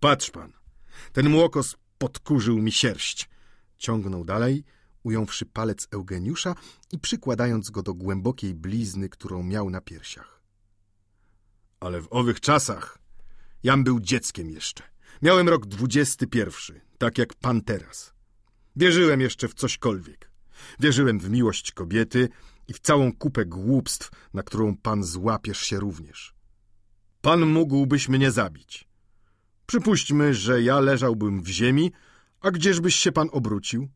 Patrz pan, ten młokos podkurzył mi sierść. Ciągnął dalej, ująwszy palec Eugeniusza i przykładając go do głębokiej blizny, którą miał na piersiach. Ale w owych czasach jam był dzieckiem jeszcze. Miałem rok dwudziesty pierwszy, tak jak pan teraz. Wierzyłem jeszcze w cośkolwiek. Wierzyłem w miłość kobiety i w całą kupę głupstw, na którą pan złapiesz się również. Pan mógłbyś mnie zabić. Przypuśćmy, że ja leżałbym w ziemi, a gdzieżbyś się pan obrócił?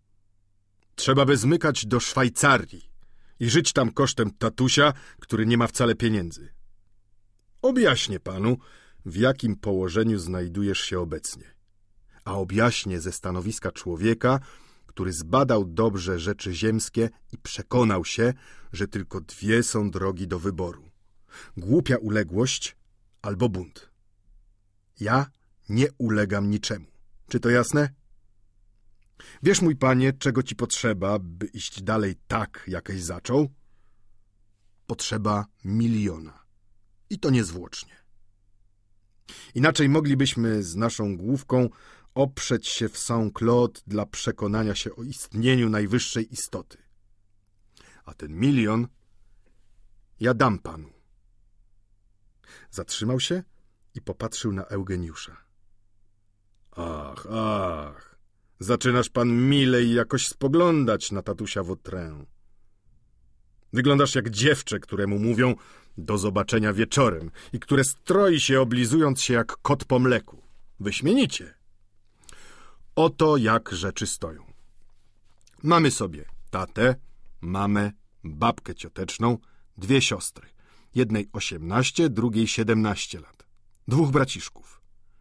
Trzeba by zmykać do Szwajcarii i żyć tam kosztem tatusia, który nie ma wcale pieniędzy. Objaśnię panu, w jakim położeniu znajdujesz się obecnie. A objaśnię ze stanowiska człowieka, który zbadał dobrze rzeczy ziemskie i przekonał się, że tylko dwie są drogi do wyboru. Głupia uległość albo bunt. Ja nie ulegam niczemu. Czy to jasne? Wiesz, mój panie, czego ci potrzeba, by iść dalej tak, jakeś zaczął? Potrzeba miliona. I to niezwłocznie. Inaczej moglibyśmy z naszą główką oprzeć się w Saint-Claude dla przekonania się o istnieniu najwyższej istoty. A ten milion ja dam panu. Zatrzymał się i popatrzył na Eugeniusza. Ach, ach, zaczynasz pan milej jakoś spoglądać na tatusia Wotrę. Wyglądasz jak dziewczę, któremu mówią do zobaczenia wieczorem i które stroi się, oblizując się jak kot po mleku. Wyśmienicie. Oto jak rzeczy stoją. Mamy sobie tatę, mamę, babkę cioteczną, dwie siostry. Jednej 18, drugiej 17 lat. Dwóch braciszków.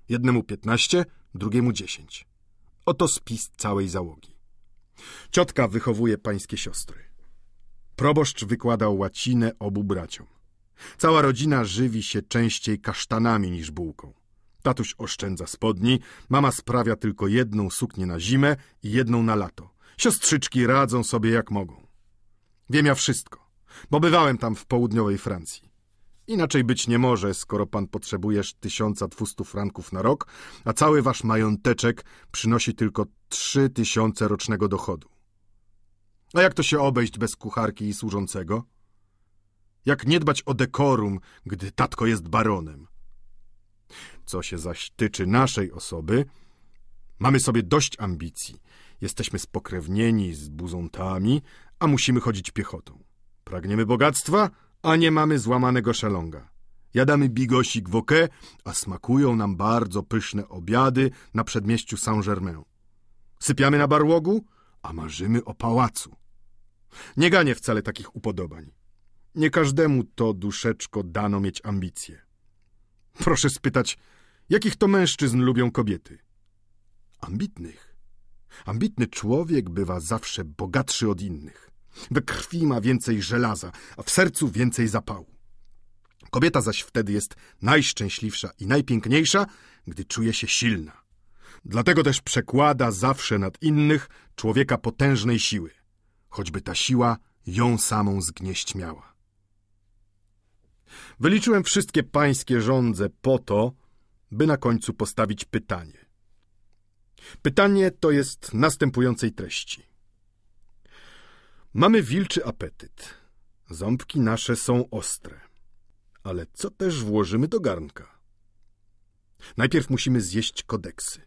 Jednemu 15, drugiemu dziesięć. Oto spis całej załogi. Ciotka wychowuje pańskie siostry. Proboszcz wykładał łacinę obu braciom. Cała rodzina żywi się częściej kasztanami niż bułką. Tatuś oszczędza spodni, mama sprawia tylko jedną suknię na zimę i jedną na lato. Siostrzyczki radzą sobie jak mogą. Wiem ja wszystko, bo bywałem tam w południowej Francji. Inaczej być nie może, skoro pan potrzebujesz 1200 franków na rok, a cały wasz mająteczek przynosi tylko 3000 rocznego dochodu. A jak to się obejść bez kucharki i służącego? Jak nie dbać o dekorum, gdy tatko jest baronem? Co się zaś tyczy naszej osoby, mamy sobie dość ambicji. Jesteśmy spokrewnieni z buzontami, a musimy chodzić piechotą. Pragniemy bogactwa, a nie mamy złamanego szalonga. Jadamy bigosik w okę, a smakują nam bardzo pyszne obiady na przedmieściu Saint-Germain. Sypiamy na barłogu, a marzymy o pałacu. Nie ganie wcale takich upodobań. Nie każdemu to duszeczko dano mieć ambicje. Proszę spytać, jakich to mężczyzn lubią kobiety? Ambitnych. Ambitny człowiek bywa zawsze bogatszy od innych. We krwi ma więcej żelaza, a w sercu więcej zapału. Kobieta zaś wtedy jest najszczęśliwsza i najpiękniejsza, gdy czuje się silna. Dlatego też przekłada zawsze nad innych człowieka potężnej siły, choćby ta siła ją samą zgnieść miała. Wyliczyłem wszystkie pańskie rządze po to, by na końcu postawić pytanie. Pytanie to jest następującej treści – Mamy wilczy apetyt. Ząbki nasze są ostre. Ale co też włożymy do garnka? Najpierw musimy zjeść kodeksy.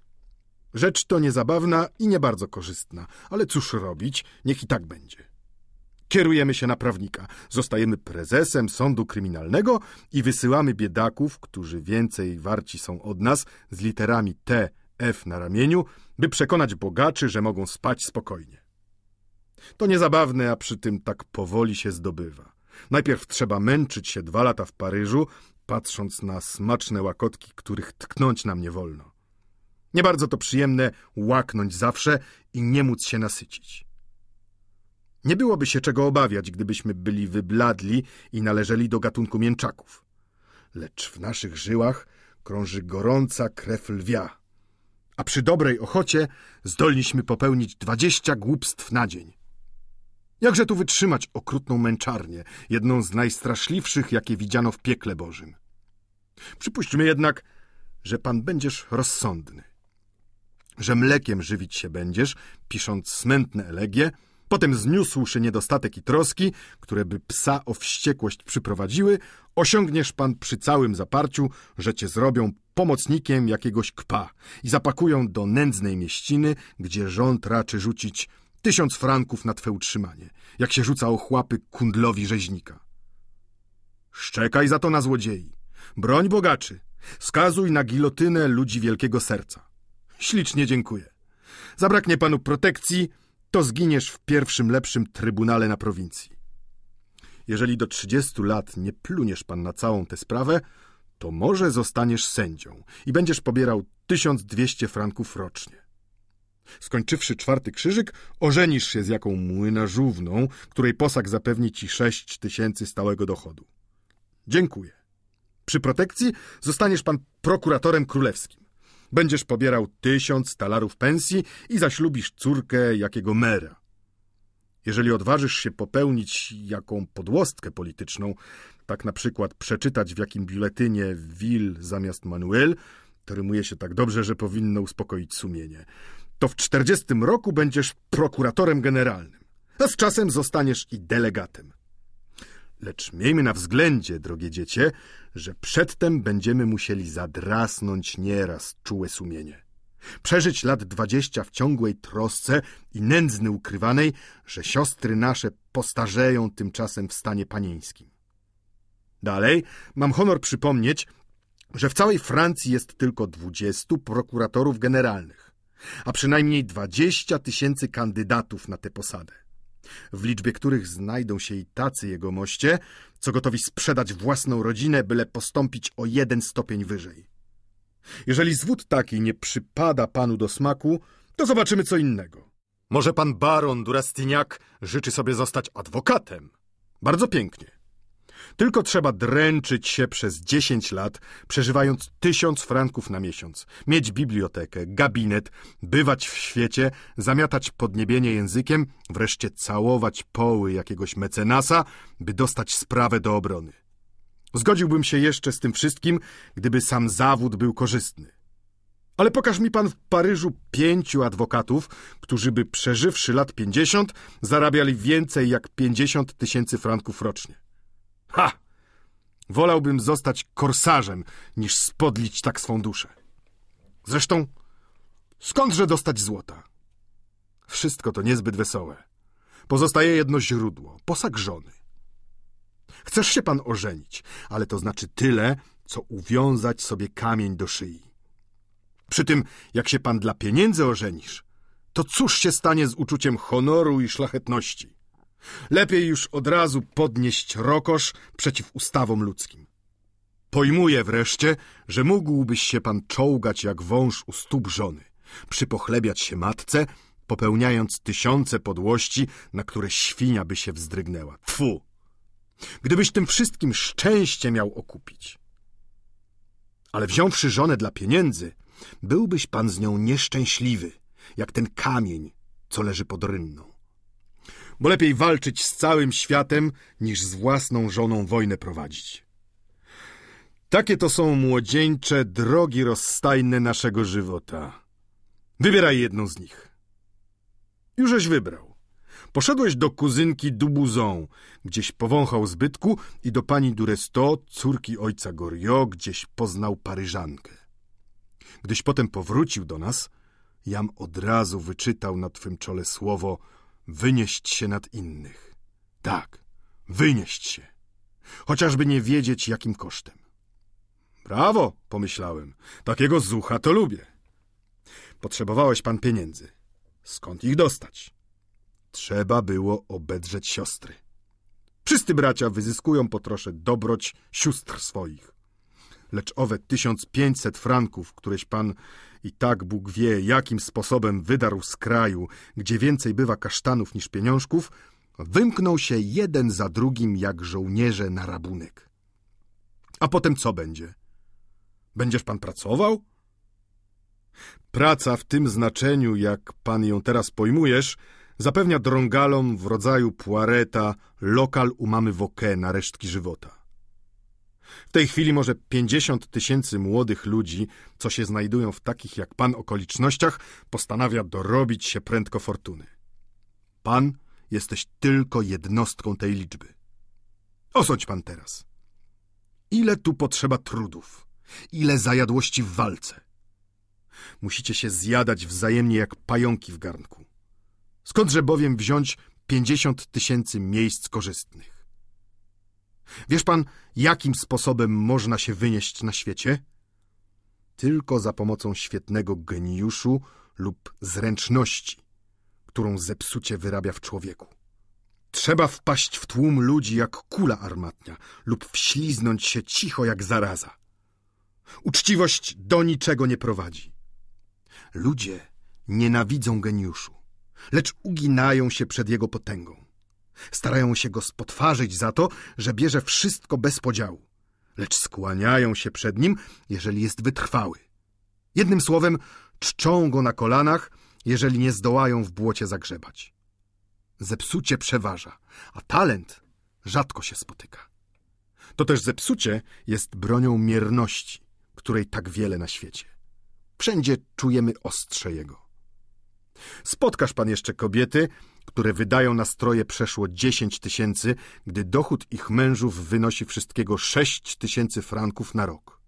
Rzecz to niezabawna i nie bardzo korzystna, ale cóż robić, niech i tak będzie. Kierujemy się na prawnika, zostajemy prezesem sądu kryminalnego i wysyłamy biedaków, którzy więcej warci są od nas, z literami T, F na ramieniu, by przekonać bogaczy, że mogą spać spokojnie. To niezabawne, a przy tym tak powoli się zdobywa. Najpierw trzeba męczyć się dwa lata w Paryżu, patrząc na smaczne łakotki, których tknąć nam nie wolno. Nie bardzo to przyjemne łaknąć zawsze i nie móc się nasycić. Nie byłoby się czego obawiać, gdybyśmy byli wybladli i należeli do gatunku mięczaków. Lecz w naszych żyłach krąży gorąca krew lwia, a przy dobrej ochocie zdolniśmy popełnić dwadzieścia głupstw na dzień. Jakże tu wytrzymać okrutną męczarnię, jedną z najstraszliwszych, jakie widziano w piekle Bożym? Przypuśćmy jednak, że pan będziesz rozsądny, że mlekiem żywić się będziesz, pisząc smętne elegie, potem zniósłszy niedostatek i troski, które by psa o wściekłość przyprowadziły, osiągniesz pan przy całym zaparciu, że cię zrobią pomocnikiem jakiegoś kpa i zapakują do nędznej mieściny, gdzie rząd raczy rzucić Tysiąc franków na twe utrzymanie, jak się rzuca o chłapy kundlowi rzeźnika. Szczekaj za to na złodziei. Broń bogaczy. Skazuj na gilotynę ludzi wielkiego serca. Ślicznie dziękuję. Zabraknie panu protekcji, to zginiesz w pierwszym lepszym trybunale na prowincji. Jeżeli do trzydziestu lat nie pluniesz pan na całą tę sprawę, to może zostaniesz sędzią i będziesz pobierał 1200 franków rocznie. Skończywszy czwarty krzyżyk, ożenisz się z jaką młynarzówną, której posag zapewni ci sześć tysięcy stałego dochodu. Dziękuję. Przy protekcji zostaniesz pan prokuratorem królewskim. Będziesz pobierał tysiąc talarów pensji i zaślubisz córkę jakiego mera. Jeżeli odważysz się popełnić jaką podłostkę polityczną, tak na przykład przeczytać w jakim biuletynie Will zamiast Manuel, to rymuje się tak dobrze, że powinno uspokoić sumienie – to w 40 roku będziesz prokuratorem generalnym, a z czasem zostaniesz i delegatem. Lecz miejmy na względzie, drogie dziecię, że przedtem będziemy musieli zadrasnąć nieraz czułe sumienie. Przeżyć lat dwadzieścia w ciągłej trosce i nędzny ukrywanej, że siostry nasze postarzeją tymczasem w stanie panieńskim. Dalej mam honor przypomnieć, że w całej Francji jest tylko dwudziestu prokuratorów generalnych a przynajmniej 20 tysięcy kandydatów na tę posadę, w liczbie których znajdą się i tacy jegomoście, co gotowi sprzedać własną rodzinę, byle postąpić o jeden stopień wyżej. Jeżeli zwód taki nie przypada panu do smaku, to zobaczymy co innego. Może pan baron Durastiniak życzy sobie zostać adwokatem? Bardzo pięknie. Tylko trzeba dręczyć się przez 10 lat, przeżywając tysiąc franków na miesiąc, mieć bibliotekę, gabinet, bywać w świecie, zamiatać podniebienie językiem, wreszcie całować poły jakiegoś mecenasa, by dostać sprawę do obrony. Zgodziłbym się jeszcze z tym wszystkim, gdyby sam zawód był korzystny. Ale pokaż mi pan w Paryżu pięciu adwokatów, którzy by przeżywszy lat pięćdziesiąt zarabiali więcej jak pięćdziesiąt tysięcy franków rocznie. Ha! Wolałbym zostać korsarzem, niż spodlić tak swą duszę. Zresztą, skądże dostać złota? Wszystko to niezbyt wesołe. Pozostaje jedno źródło, posag żony. Chcesz się pan ożenić, ale to znaczy tyle, co uwiązać sobie kamień do szyi. Przy tym, jak się pan dla pieniędzy ożenisz, to cóż się stanie z uczuciem honoru i szlachetności? Lepiej już od razu podnieść rokosz przeciw ustawom ludzkim. Pojmuję wreszcie, że mógłbyś się pan czołgać jak wąż u stóp żony, przypochlebiać się matce, popełniając tysiące podłości, na które świnia by się wzdrygnęła. Tfu! Gdybyś tym wszystkim szczęście miał okupić. Ale wziąwszy żonę dla pieniędzy, byłbyś pan z nią nieszczęśliwy, jak ten kamień, co leży pod rynną bo lepiej walczyć z całym światem, niż z własną żoną wojnę prowadzić. Takie to są młodzieńcze drogi rozstajne naszego żywota. Wybieraj jedną z nich. Jużeś wybrał. Poszedłeś do kuzynki Dubuzon, gdzieś powąchał zbytku i do pani Duresto, córki ojca Goriot, gdzieś poznał Paryżankę. Gdyś potem powrócił do nas, jam od razu wyczytał na twym czole słowo – wynieść się nad innych. Tak, wynieść się. Chociażby nie wiedzieć, jakim kosztem. Brawo, pomyślałem. Takiego zucha to lubię. Potrzebowałeś pan pieniędzy. Skąd ich dostać? Trzeba było obedrzeć siostry. Wszyscy bracia wyzyskują po trosze dobroć sióstr swoich. Lecz owe 1500 franków, któreś pan i tak Bóg wie, jakim sposobem wydarł z kraju, gdzie więcej bywa kasztanów niż pieniążków, wymknął się jeden za drugim jak żołnierze na rabunek. A potem co będzie? Będziesz pan pracował? Praca w tym znaczeniu, jak pan ją teraz pojmujesz, zapewnia drągalom w rodzaju puareta lokal u mamy Woke na resztki żywota. W tej chwili może 50 tysięcy młodych ludzi, co się znajdują w takich jak pan okolicznościach, postanawia dorobić się prędko fortuny. Pan jesteś tylko jednostką tej liczby. Osądź pan teraz. Ile tu potrzeba trudów, ile zajadłości w walce. Musicie się zjadać wzajemnie jak pająki w garnku. Skądże bowiem wziąć 50 tysięcy miejsc korzystnych? Wiesz pan, jakim sposobem można się wynieść na świecie? Tylko za pomocą świetnego geniuszu lub zręczności, którą zepsucie wyrabia w człowieku. Trzeba wpaść w tłum ludzi jak kula armatnia lub wśliznąć się cicho jak zaraza. Uczciwość do niczego nie prowadzi. Ludzie nienawidzą geniuszu, lecz uginają się przed jego potęgą. Starają się go spotwarzyć za to, że bierze wszystko bez podziału, lecz skłaniają się przed nim, jeżeli jest wytrwały. Jednym słowem, czczą go na kolanach, jeżeli nie zdołają w błocie zagrzebać. Zepsucie przeważa, a talent rzadko się spotyka. To też zepsucie jest bronią mierności, której tak wiele na świecie. Wszędzie czujemy ostrze jego. Spotkasz pan jeszcze kobiety, które wydają na stroje przeszło 10 tysięcy, gdy dochód ich mężów wynosi wszystkiego 6 tysięcy franków na rok.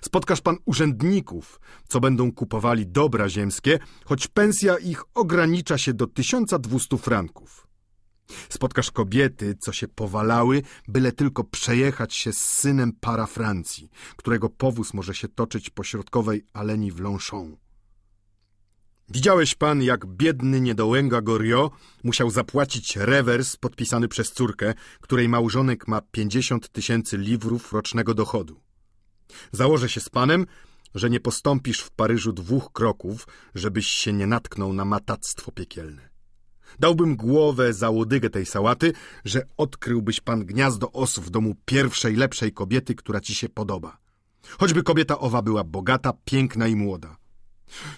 Spotkasz pan urzędników, co będą kupowali dobra ziemskie, choć pensja ich ogranicza się do 1200 franków. Spotkasz kobiety, co się powalały, byle tylko przejechać się z synem para Francji, którego powóz może się toczyć po środkowej aleni w Longchamp. Widziałeś pan, jak biedny niedołęga Gorio musiał zapłacić rewers podpisany przez córkę, której małżonek ma 50 tysięcy liwrów rocznego dochodu. Założę się z panem, że nie postąpisz w Paryżu dwóch kroków, żebyś się nie natknął na matactwo piekielne. Dałbym głowę za łodygę tej sałaty, że odkryłbyś pan gniazdo os w domu pierwszej lepszej kobiety, która ci się podoba. Choćby kobieta owa była bogata, piękna i młoda.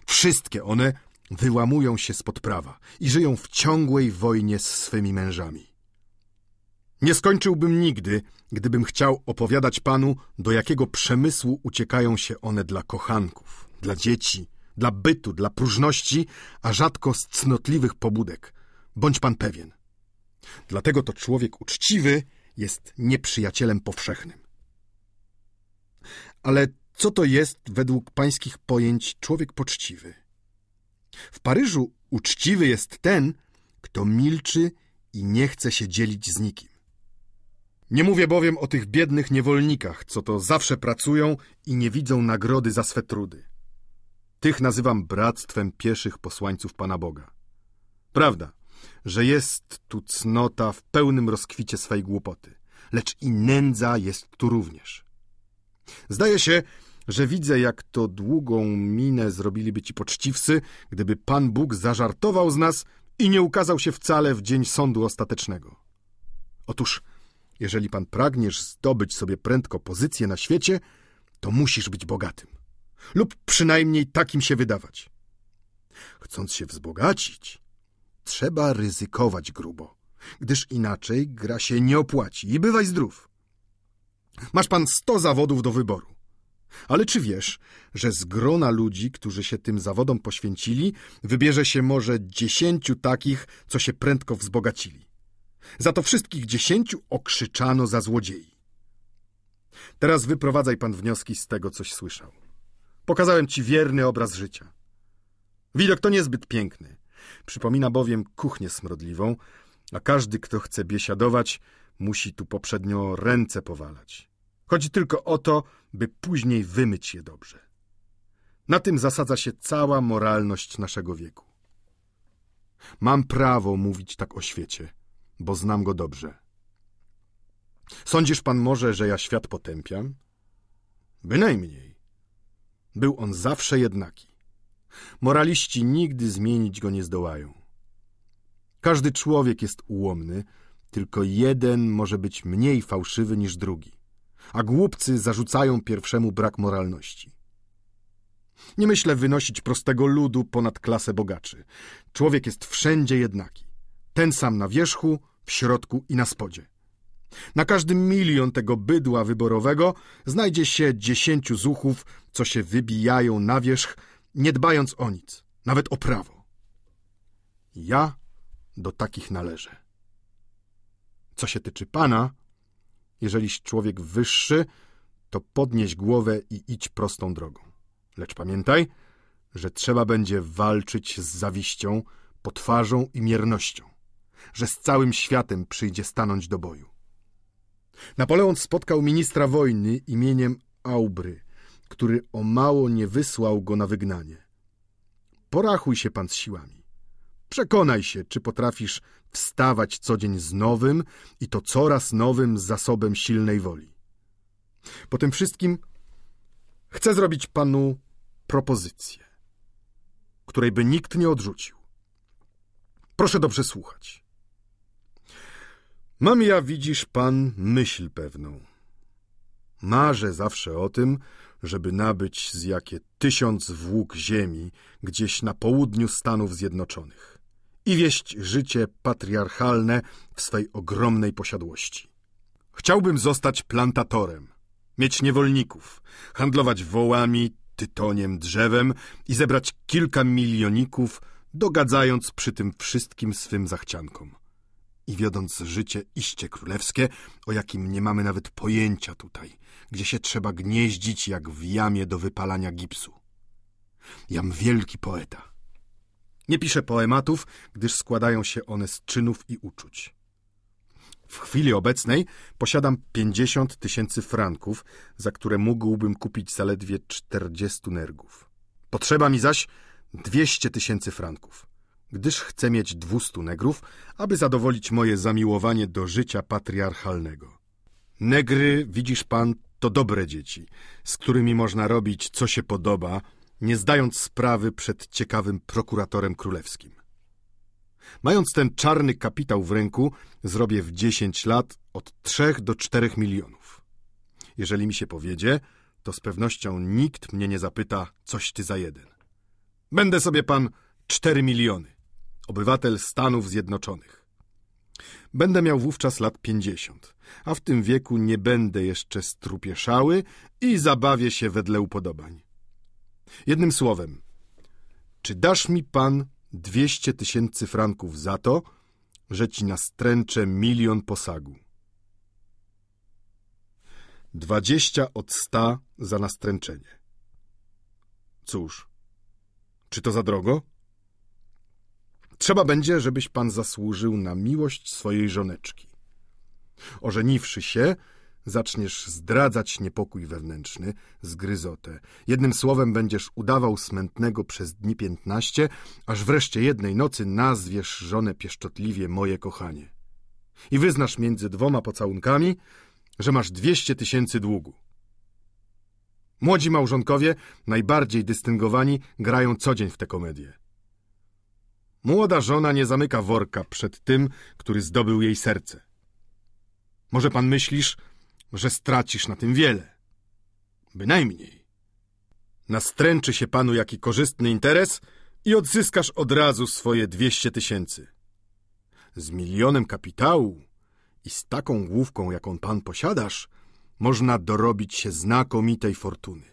Wszystkie one wyłamują się spod prawa i żyją w ciągłej wojnie z swymi mężami. Nie skończyłbym nigdy, gdybym chciał opowiadać panu, do jakiego przemysłu uciekają się one dla kochanków, dla dzieci, dla bytu, dla próżności, a rzadko z cnotliwych pobudek. Bądź pan pewien. Dlatego to człowiek uczciwy jest nieprzyjacielem powszechnym. Ale co to jest według pańskich pojęć człowiek poczciwy? W Paryżu uczciwy jest ten, kto milczy i nie chce się dzielić z nikim. Nie mówię bowiem o tych biednych niewolnikach, co to zawsze pracują i nie widzą nagrody za swe trudy. Tych nazywam bractwem pieszych posłańców Pana Boga. Prawda, że jest tu cnota w pełnym rozkwicie swej głupoty, lecz i nędza jest tu również. Zdaje się, że widzę, jak to długą minę zrobiliby ci poczciwcy, gdyby Pan Bóg zażartował z nas i nie ukazał się wcale w dzień sądu ostatecznego. Otóż, jeżeli Pan pragniesz zdobyć sobie prędko pozycję na świecie, to musisz być bogatym. Lub przynajmniej takim się wydawać. Chcąc się wzbogacić, trzeba ryzykować grubo, gdyż inaczej gra się nie opłaci i bywaj zdrów. Masz pan sto zawodów do wyboru. Ale czy wiesz, że z grona ludzi, którzy się tym zawodom poświęcili, wybierze się może dziesięciu takich, co się prędko wzbogacili? Za to wszystkich dziesięciu okrzyczano za złodziei. Teraz wyprowadzaj pan wnioski z tego, coś słyszał. Pokazałem ci wierny obraz życia. Widok to niezbyt piękny. Przypomina bowiem kuchnię smrodliwą, a każdy, kto chce biesiadować, musi tu poprzednio ręce powalać. Chodzi tylko o to, by później wymyć je dobrze. Na tym zasadza się cała moralność naszego wieku. Mam prawo mówić tak o świecie, bo znam go dobrze. Sądzisz pan może, że ja świat potępiam? Bynajmniej. Był on zawsze jednaki. Moraliści nigdy zmienić go nie zdołają. Każdy człowiek jest ułomny, tylko jeden może być mniej fałszywy niż drugi a głupcy zarzucają pierwszemu brak moralności. Nie myślę wynosić prostego ludu ponad klasę bogaczy. Człowiek jest wszędzie jednaki. Ten sam na wierzchu, w środku i na spodzie. Na każdy milion tego bydła wyborowego znajdzie się dziesięciu zuchów, co się wybijają na wierzch, nie dbając o nic, nawet o prawo. Ja do takich należę. Co się tyczy pana, Jeżeliś człowiek wyższy, to podnieś głowę i idź prostą drogą. Lecz pamiętaj, że trzeba będzie walczyć z zawiścią, potwarzą i miernością, że z całym światem przyjdzie stanąć do boju. Napoleon spotkał ministra wojny imieniem Aubry, który o mało nie wysłał go na wygnanie. Porachuj się pan z siłami. Przekonaj się, czy potrafisz wstawać co dzień z nowym i to coraz nowym zasobem silnej woli. Po tym wszystkim chcę zrobić panu propozycję, której by nikt nie odrzucił. Proszę dobrze słuchać. Mam ja, widzisz pan, myśl pewną. Marzę zawsze o tym, żeby nabyć z jakie tysiąc włók ziemi gdzieś na południu Stanów Zjednoczonych i wieść życie patriarchalne w swej ogromnej posiadłości. Chciałbym zostać plantatorem, mieć niewolników, handlować wołami, tytoniem, drzewem i zebrać kilka milioników, dogadzając przy tym wszystkim swym zachciankom. I wiodąc życie iście królewskie, o jakim nie mamy nawet pojęcia tutaj, gdzie się trzeba gnieździć jak w jamie do wypalania gipsu. Jam wielki poeta, nie piszę poematów, gdyż składają się one z czynów i uczuć. W chwili obecnej posiadam 50 tysięcy franków, za które mógłbym kupić zaledwie 40 nergów. Potrzeba mi zaś 200 tysięcy franków, gdyż chcę mieć 200 negrów, aby zadowolić moje zamiłowanie do życia patriarchalnego. Negry, widzisz pan, to dobre dzieci, z którymi można robić, co się podoba – nie zdając sprawy przed ciekawym prokuratorem królewskim. Mając ten czarny kapitał w ręku, zrobię w dziesięć lat od trzech do czterech milionów. Jeżeli mi się powiedzie, to z pewnością nikt mnie nie zapyta, coś ty za jeden. Będę sobie pan cztery miliony, obywatel Stanów Zjednoczonych. Będę miał wówczas lat pięćdziesiąt, a w tym wieku nie będę jeszcze strupieszały i zabawię się wedle upodobań. Jednym słowem, czy dasz mi pan dwieście tysięcy franków za to, że ci nastręczę milion posagu? Dwadzieścia od sta za nastręczenie. Cóż, czy to za drogo? Trzeba będzie, żebyś pan zasłużył na miłość swojej żoneczki. Ożeniwszy się, Zaczniesz zdradzać niepokój wewnętrzny, zgryzotę. Jednym słowem będziesz udawał smętnego przez dni piętnaście, aż wreszcie jednej nocy nazwiesz żonę pieszczotliwie moje kochanie. I wyznasz między dwoma pocałunkami, że masz dwieście tysięcy długu. Młodzi małżonkowie, najbardziej dystyngowani, grają co dzień w te komedie. Młoda żona nie zamyka worka przed tym, który zdobył jej serce. Może pan myślisz, że stracisz na tym wiele. Bynajmniej. Nastręczy się panu jaki korzystny interes i odzyskasz od razu swoje dwieście tysięcy. Z milionem kapitału i z taką główką, jaką pan posiadasz, można dorobić się znakomitej fortuny.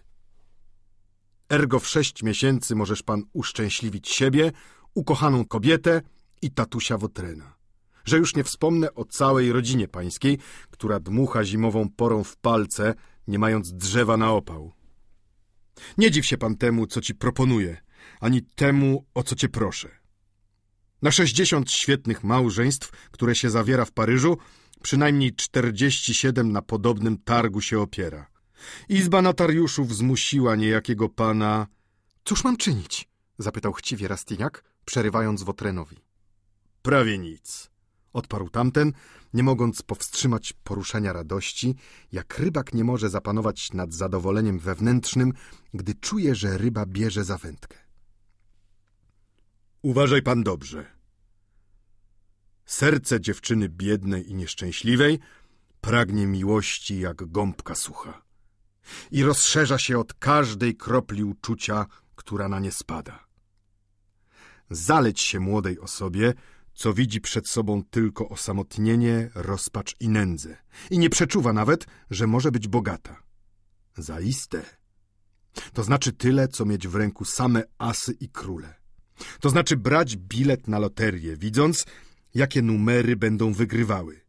Ergo w sześć miesięcy możesz pan uszczęśliwić siebie, ukochaną kobietę i tatusia Wotrena że już nie wspomnę o całej rodzinie pańskiej, która dmucha zimową porą w palce, nie mając drzewa na opał. Nie dziw się pan temu, co ci proponuję, ani temu, o co cię proszę. Na sześćdziesiąt świetnych małżeństw, które się zawiera w Paryżu, przynajmniej czterdzieści siedem na podobnym targu się opiera. Izba notariuszów zmusiła niejakiego pana... Cóż mam czynić? zapytał chciwie Rastyniak, przerywając Wotrenowi. Prawie nic odparł tamten, nie mogąc powstrzymać poruszenia radości, jak rybak nie może zapanować nad zadowoleniem wewnętrznym, gdy czuje, że ryba bierze za wędkę. Uważaj pan dobrze. Serce dziewczyny biednej i nieszczęśliwej pragnie miłości jak gąbka sucha i rozszerza się od każdej kropli uczucia, która na nie spada. Zaleć się młodej osobie, co widzi przed sobą tylko osamotnienie, rozpacz i nędzę i nie przeczuwa nawet, że może być bogata. Zaiste. To znaczy tyle, co mieć w ręku same asy i króle. To znaczy brać bilet na loterię, widząc, jakie numery będą wygrywały.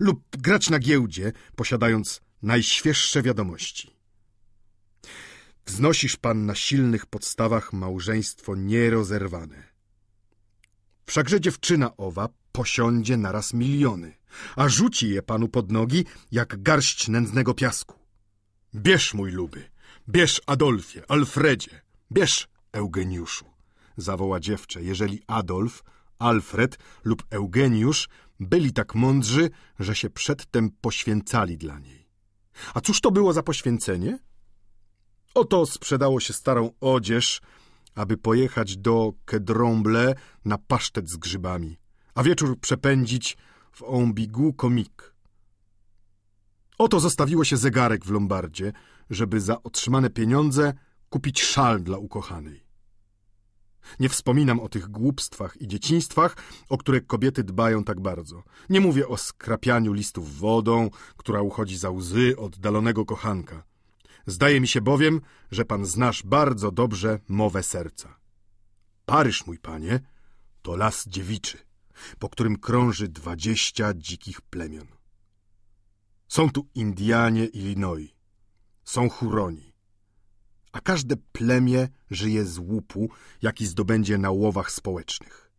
Lub grać na giełdzie, posiadając najświeższe wiadomości. Wznosisz pan na silnych podstawach małżeństwo nierozerwane – Wszakże dziewczyna owa posiądzie naraz miliony, a rzuci je panu pod nogi jak garść nędznego piasku. Bierz, mój luby, bierz, Adolfie, Alfredzie, bierz, Eugeniuszu, zawoła dziewczę, jeżeli Adolf, Alfred lub Eugeniusz byli tak mądrzy, że się przedtem poświęcali dla niej. A cóż to było za poświęcenie? Oto sprzedało się starą odzież, aby pojechać do Kedrąble na pasztet z grzybami, a wieczór przepędzić w Ombigu Komik. Oto zostawiło się zegarek w Lombardzie, żeby za otrzymane pieniądze kupić szal dla ukochanej. Nie wspominam o tych głupstwach i dzieciństwach, o które kobiety dbają tak bardzo. Nie mówię o skrapianiu listów wodą, która uchodzi za łzy oddalonego kochanka. Zdaje mi się bowiem, że pan znasz bardzo dobrze mowę serca. Paryż, mój panie, to las dziewiczy, po którym krąży dwadzieścia dzikich plemion. Są tu Indianie Illinois, są Huroni, a każde plemię żyje z łupu, jaki zdobędzie na łowach społecznych.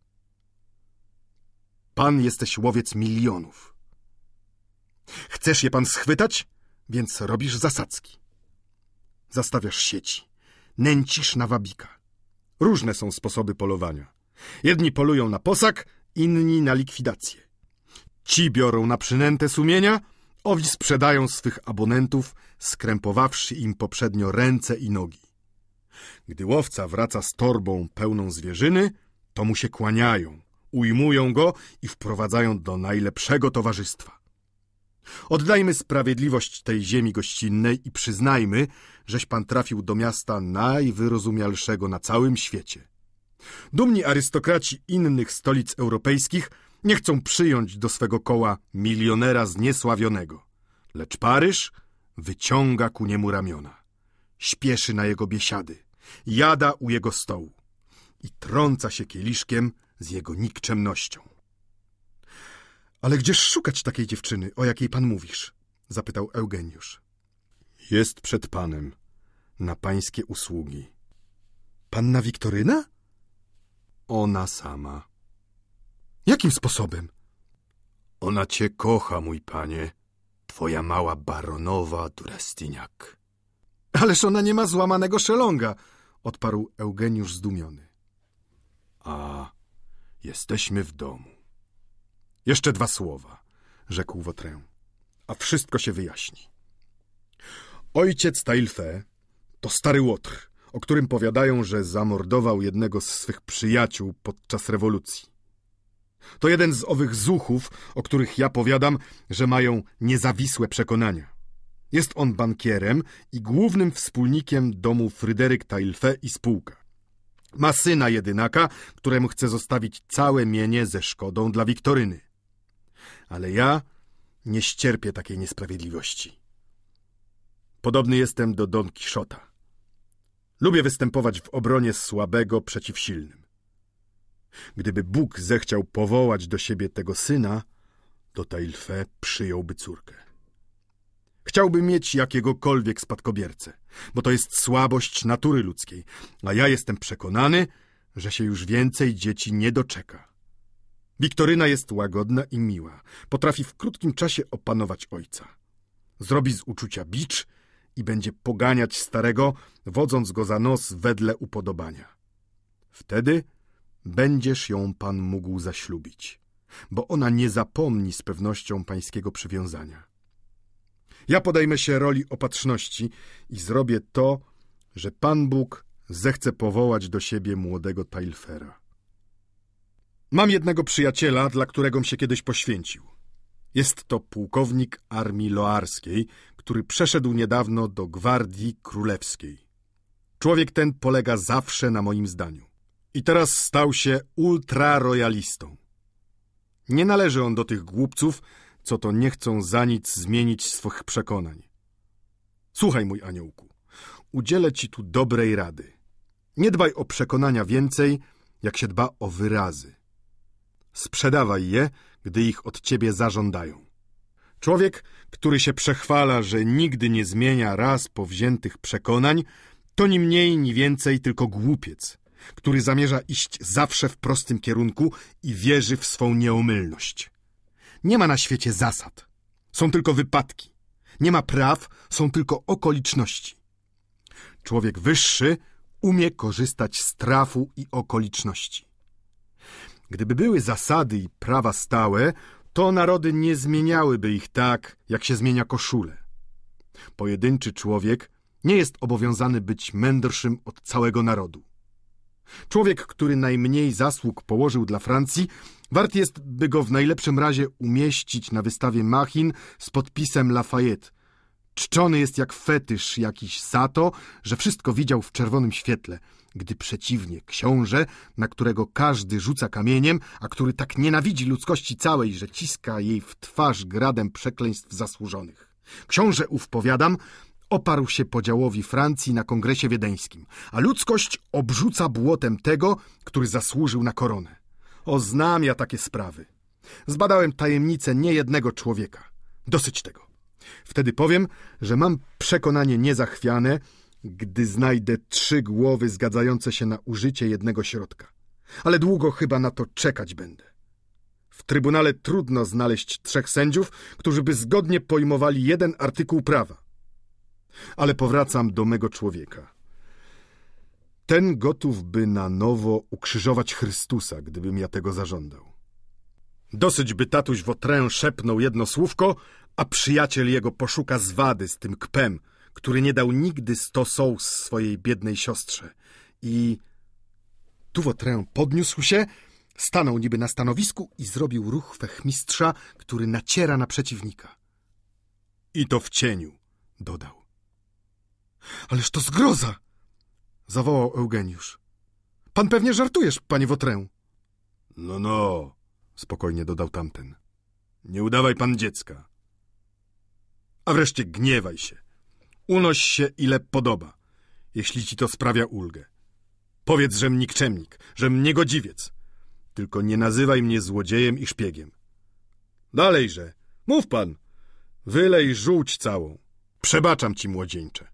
Pan jesteś łowiec milionów. Chcesz je pan schwytać, więc robisz zasadzki zastawiasz sieci, nęcisz na wabika. Różne są sposoby polowania. Jedni polują na posag, inni na likwidację. Ci biorą na przynętę sumienia, owi sprzedają swych abonentów, skrępowawszy im poprzednio ręce i nogi. Gdy łowca wraca z torbą pełną zwierzyny, to mu się kłaniają, ujmują go i wprowadzają do najlepszego towarzystwa. Oddajmy sprawiedliwość tej ziemi gościnnej i przyznajmy, żeś pan trafił do miasta najwyrozumialszego na całym świecie. Dumni arystokraci innych stolic europejskich nie chcą przyjąć do swego koła milionera zniesławionego. Lecz Paryż wyciąga ku niemu ramiona, śpieszy na jego biesiady, jada u jego stołu i trąca się kieliszkiem z jego nikczemnością. Ale gdzież szukać takiej dziewczyny, o jakiej pan mówisz? zapytał Eugeniusz. Jest przed panem, na pańskie usługi. Panna Wiktoryna? Ona sama. Jakim sposobem? Ona cię kocha, mój panie. Twoja mała baronowa Durastiniak. Ależ ona nie ma złamanego szelonga, odparł Eugeniusz zdumiony. A jesteśmy w domu. Jeszcze dwa słowa, rzekł Wotrę, a wszystko się wyjaśni. Ojciec Tailfe to stary Łotr, o którym powiadają, że zamordował jednego z swych przyjaciół podczas rewolucji. To jeden z owych zuchów, o których ja powiadam, że mają niezawisłe przekonania. Jest on bankierem i głównym wspólnikiem domu Fryderyk Tailfe i spółka. Ma syna jedynaka, któremu chce zostawić całe mienie ze szkodą dla Wiktoryny ale ja nie ścierpię takiej niesprawiedliwości. Podobny jestem do Don Quixota. Lubię występować w obronie słabego przeciw silnym. Gdyby Bóg zechciał powołać do siebie tego syna, to Tailfe przyjąłby córkę. Chciałby mieć jakiegokolwiek spadkobiercę, bo to jest słabość natury ludzkiej, a ja jestem przekonany, że się już więcej dzieci nie doczeka. Wiktoryna jest łagodna i miła. Potrafi w krótkim czasie opanować ojca. Zrobi z uczucia bicz i będzie poganiać starego, wodząc go za nos wedle upodobania. Wtedy będziesz ją pan mógł zaślubić, bo ona nie zapomni z pewnością pańskiego przywiązania. Ja podejmę się roli opatrzności i zrobię to, że Pan Bóg zechce powołać do siebie młodego Tailfera. Mam jednego przyjaciela, dla którego się kiedyś poświęcił. Jest to pułkownik armii loarskiej, który przeszedł niedawno do Gwardii Królewskiej. Człowiek ten polega zawsze na moim zdaniu. I teraz stał się ultrarojalistą. Nie należy on do tych głupców, co to nie chcą za nic zmienić swych przekonań. Słuchaj, mój aniołku, udzielę ci tu dobrej rady. Nie dbaj o przekonania więcej, jak się dba o wyrazy sprzedawaj je, gdy ich od ciebie zażądają. Człowiek, który się przechwala, że nigdy nie zmienia raz powziętych przekonań, to ni mniej, ni więcej tylko głupiec, który zamierza iść zawsze w prostym kierunku i wierzy w swą nieomylność. Nie ma na świecie zasad, są tylko wypadki. Nie ma praw, są tylko okoliczności. Człowiek wyższy umie korzystać z trafu i okoliczności. Gdyby były zasady i prawa stałe, to narody nie zmieniałyby ich tak, jak się zmienia koszule. Pojedynczy człowiek nie jest obowiązany być mędrszym od całego narodu. Człowiek, który najmniej zasług położył dla Francji, wart jest, by go w najlepszym razie umieścić na wystawie machin z podpisem Lafayette. Czczony jest jak fetysz jakiś za to, że wszystko widział w czerwonym świetle – gdy przeciwnie, książę, na którego każdy rzuca kamieniem, a który tak nienawidzi ludzkości całej, że ciska jej w twarz gradem przekleństw zasłużonych. Książę ów, powiadam, oparł się podziałowi Francji na kongresie wiedeńskim, a ludzkość obrzuca błotem tego, który zasłużył na koronę. O, znam ja takie sprawy. Zbadałem tajemnicę niejednego człowieka. Dosyć tego. Wtedy powiem, że mam przekonanie niezachwiane, gdy znajdę trzy głowy zgadzające się na użycie jednego środka. Ale długo chyba na to czekać będę. W Trybunale trudno znaleźć trzech sędziów, którzy by zgodnie pojmowali jeden artykuł prawa. Ale powracam do mego człowieka. Ten gotów by na nowo ukrzyżować Chrystusa, gdybym ja tego zażądał. Dosyć by tatuś otrę szepnął jedno słówko, a przyjaciel jego poszuka zwady z tym kpem, który nie dał nigdy sto sous swojej biednej siostrze. I tu Wotrę podniósł się, stanął niby na stanowisku i zrobił ruch fechmistrza, który naciera na przeciwnika. I to w cieniu, dodał. Ależ to zgroza! zawołał Eugeniusz. Pan pewnie żartujesz, panie Wotrę. No, no, spokojnie dodał tamten. Nie udawaj pan dziecka. A wreszcie gniewaj się. Unoś się, ile podoba, jeśli ci to sprawia ulgę. Powiedz, żem nikczemnik, żem niegodziwiec. Tylko nie nazywaj mnie złodziejem i szpiegiem. Dalejże, mów pan. Wylej żółć całą. Przebaczam ci, młodzieńcze.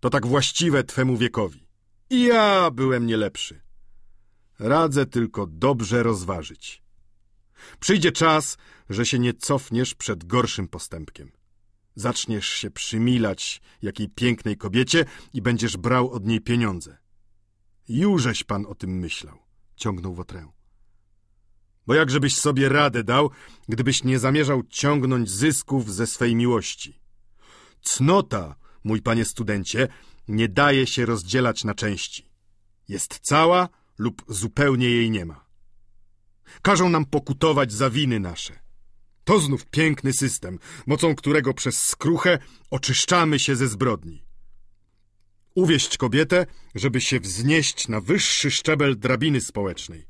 To tak właściwe twemu wiekowi. I ja byłem nie lepszy. Radzę tylko dobrze rozważyć. Przyjdzie czas, że się nie cofniesz przed gorszym postępkiem. Zaczniesz się przymilać jakiej pięknej kobiecie i będziesz brał od niej pieniądze. Jużeś pan o tym myślał, ciągnął Wotrę. Bo jakżebyś sobie radę dał, gdybyś nie zamierzał ciągnąć zysków ze swej miłości? Cnota, mój panie studencie, nie daje się rozdzielać na części. Jest cała lub zupełnie jej nie ma. Każą nam pokutować za winy nasze – to znów piękny system, mocą którego przez skruchę oczyszczamy się ze zbrodni. Uwieść kobietę, żeby się wznieść na wyższy szczebel drabiny społecznej.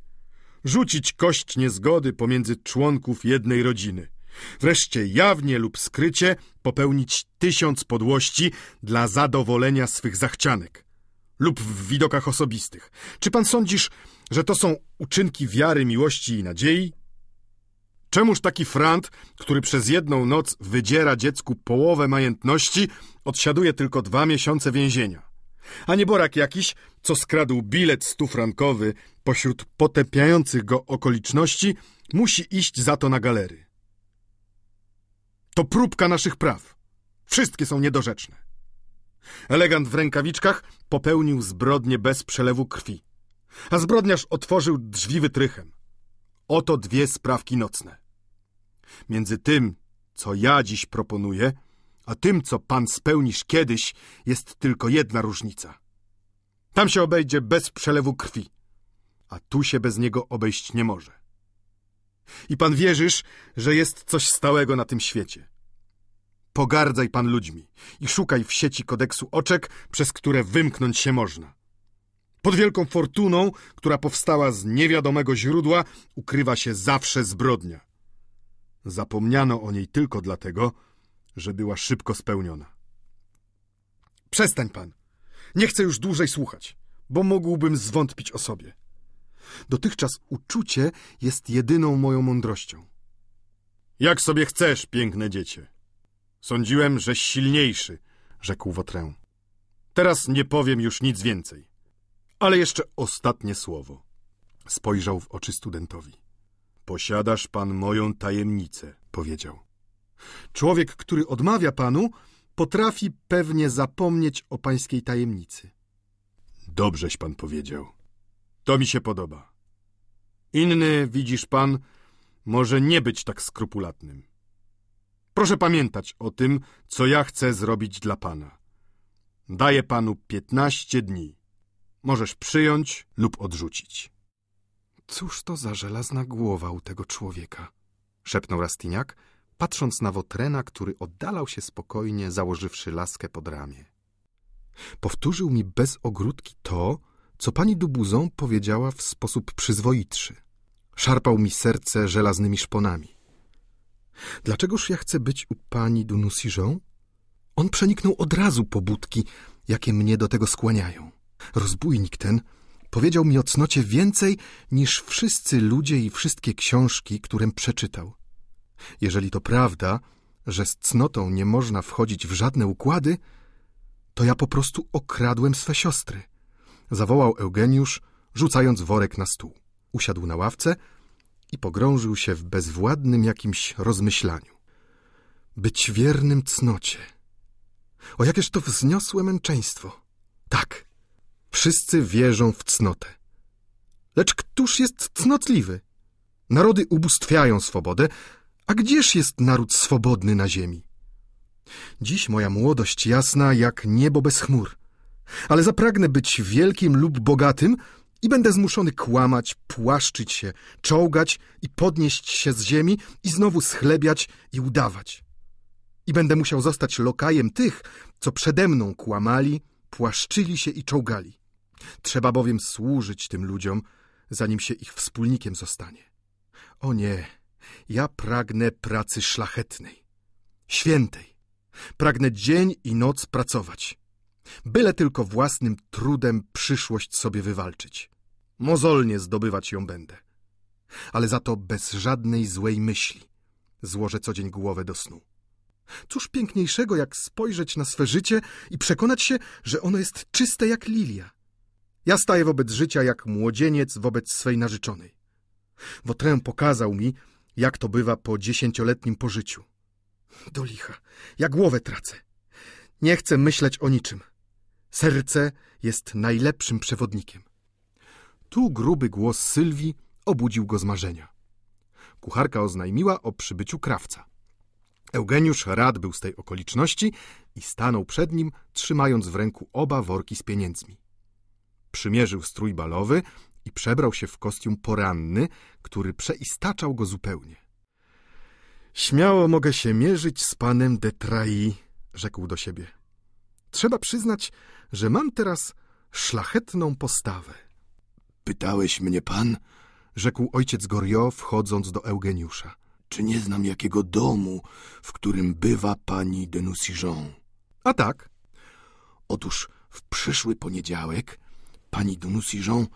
Rzucić kość niezgody pomiędzy członków jednej rodziny. Wreszcie jawnie lub skrycie popełnić tysiąc podłości dla zadowolenia swych zachcianek lub w widokach osobistych. Czy pan sądzisz, że to są uczynki wiary, miłości i nadziei? Czemuż taki frant, który przez jedną noc wydziera dziecku połowę majątności, odsiaduje tylko dwa miesiące więzienia? A nieborak jakiś, co skradł bilet stufrankowy pośród potępiających go okoliczności, musi iść za to na galery. To próbka naszych praw. Wszystkie są niedorzeczne. Elegant w rękawiczkach popełnił zbrodnię bez przelewu krwi, a zbrodniarz otworzył drzwi wytrychem. Oto dwie sprawki nocne. Między tym, co ja dziś proponuję, a tym, co pan spełnisz kiedyś, jest tylko jedna różnica. Tam się obejdzie bez przelewu krwi, a tu się bez niego obejść nie może. I pan wierzysz, że jest coś stałego na tym świecie. Pogardzaj pan ludźmi i szukaj w sieci kodeksu oczek, przez które wymknąć się można. Pod wielką fortuną, która powstała z niewiadomego źródła, ukrywa się zawsze zbrodnia. Zapomniano o niej tylko dlatego, że była szybko spełniona. Przestań pan. Nie chcę już dłużej słuchać, bo mógłbym zwątpić o sobie. Dotychczas uczucie jest jedyną moją mądrością. Jak sobie chcesz, piękne dziecię. Sądziłem, że silniejszy, rzekł Wotrę. Teraz nie powiem już nic więcej. Ale jeszcze ostatnie słowo. Spojrzał w oczy studentowi. Posiadasz pan moją tajemnicę, powiedział. Człowiek, który odmawia panu, potrafi pewnie zapomnieć o pańskiej tajemnicy. Dobrześ pan powiedział. To mi się podoba. Inny, widzisz pan, może nie być tak skrupulatnym. Proszę pamiętać o tym, co ja chcę zrobić dla pana. Daję panu piętnaście dni. Możesz przyjąć lub odrzucić. Cóż to za żelazna głowa u tego człowieka? Szepnął Rastiniak, patrząc na Wotrena, który oddalał się spokojnie, założywszy laskę pod ramię. Powtórzył mi bez ogródki to, co pani Dubuzon powiedziała w sposób przyzwoitszy. Szarpał mi serce żelaznymi szponami. Dlaczegoż ja chcę być u pani Dunusiżą? On przeniknął od razu pobudki, jakie mnie do tego skłaniają. Rozbójnik ten powiedział mi o cnocie więcej niż wszyscy ludzie i wszystkie książki, którym przeczytał. Jeżeli to prawda, że z cnotą nie można wchodzić w żadne układy, to ja po prostu okradłem swe siostry. Zawołał Eugeniusz, rzucając worek na stół. Usiadł na ławce i pogrążył się w bezwładnym jakimś rozmyślaniu. Być wiernym cnocie. O jakież to wzniosłe męczeństwo! Tak, Wszyscy wierzą w cnotę. Lecz któż jest cnotliwy? Narody ubóstwiają swobodę, a gdzież jest naród swobodny na ziemi? Dziś moja młodość jasna jak niebo bez chmur, ale zapragnę być wielkim lub bogatym i będę zmuszony kłamać, płaszczyć się, czołgać i podnieść się z ziemi i znowu schlebiać i udawać. I będę musiał zostać lokajem tych, co przede mną kłamali, płaszczyli się i czołgali. Trzeba bowiem służyć tym ludziom, zanim się ich wspólnikiem zostanie. O nie, ja pragnę pracy szlachetnej, świętej. Pragnę dzień i noc pracować, byle tylko własnym trudem przyszłość sobie wywalczyć. Mozolnie zdobywać ją będę, ale za to bez żadnej złej myśli złożę co dzień głowę do snu. Cóż piękniejszego, jak spojrzeć na swe życie i przekonać się, że ono jest czyste jak lilia, ja staję wobec życia jak młodzieniec wobec swej narzeczonej. Wotrę pokazał mi, jak to bywa po dziesięcioletnim pożyciu. Do licha, ja głowę tracę. Nie chcę myśleć o niczym. Serce jest najlepszym przewodnikiem. Tu gruby głos Sylwii obudził go z marzenia. Kucharka oznajmiła o przybyciu krawca. Eugeniusz rad był z tej okoliczności i stanął przed nim, trzymając w ręku oba worki z pieniędzmi. Przymierzył strój balowy i przebrał się w kostium poranny, który przeistaczał go zupełnie. Śmiało mogę się mierzyć z panem de Trai, rzekł do siebie. Trzeba przyznać, że mam teraz szlachetną postawę. Pytałeś mnie pan, rzekł ojciec Gorio, wchodząc do Eugeniusza. Czy nie znam jakiego domu, w którym bywa pani de Nusijon? A tak. Otóż w przyszły poniedziałek Pani Dunusiżą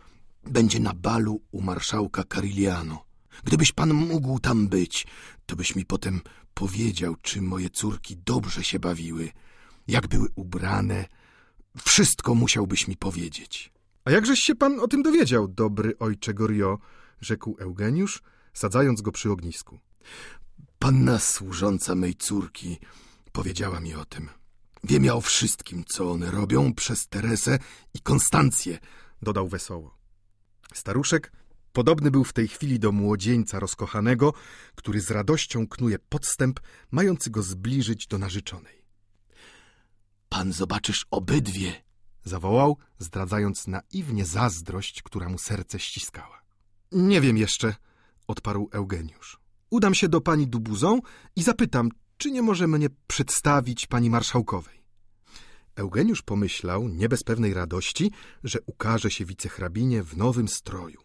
będzie na balu u marszałka Carilliano. Gdybyś pan mógł tam być, to byś mi potem powiedział, czy moje córki dobrze się bawiły, jak były ubrane. Wszystko musiałbyś mi powiedzieć. A jakżeś się pan o tym dowiedział, dobry ojcze Gorio? rzekł Eugeniusz, sadzając go przy ognisku. Panna służąca mej córki powiedziała mi o tym. Wiem ja o wszystkim, co one robią przez Teresę i Konstancję, dodał wesoło. Staruszek podobny był w tej chwili do młodzieńca rozkochanego, który z radością knuje podstęp, mający go zbliżyć do narzeczonej. Pan zobaczysz obydwie, zawołał, zdradzając naiwnie zazdrość, która mu serce ściskała. Nie wiem jeszcze, odparł Eugeniusz. Udam się do pani Dubuzą i zapytam, czy nie może mnie przedstawić pani marszałkowej? Eugeniusz pomyślał, nie bez pewnej radości, że ukaże się wicehrabinie w nowym stroju.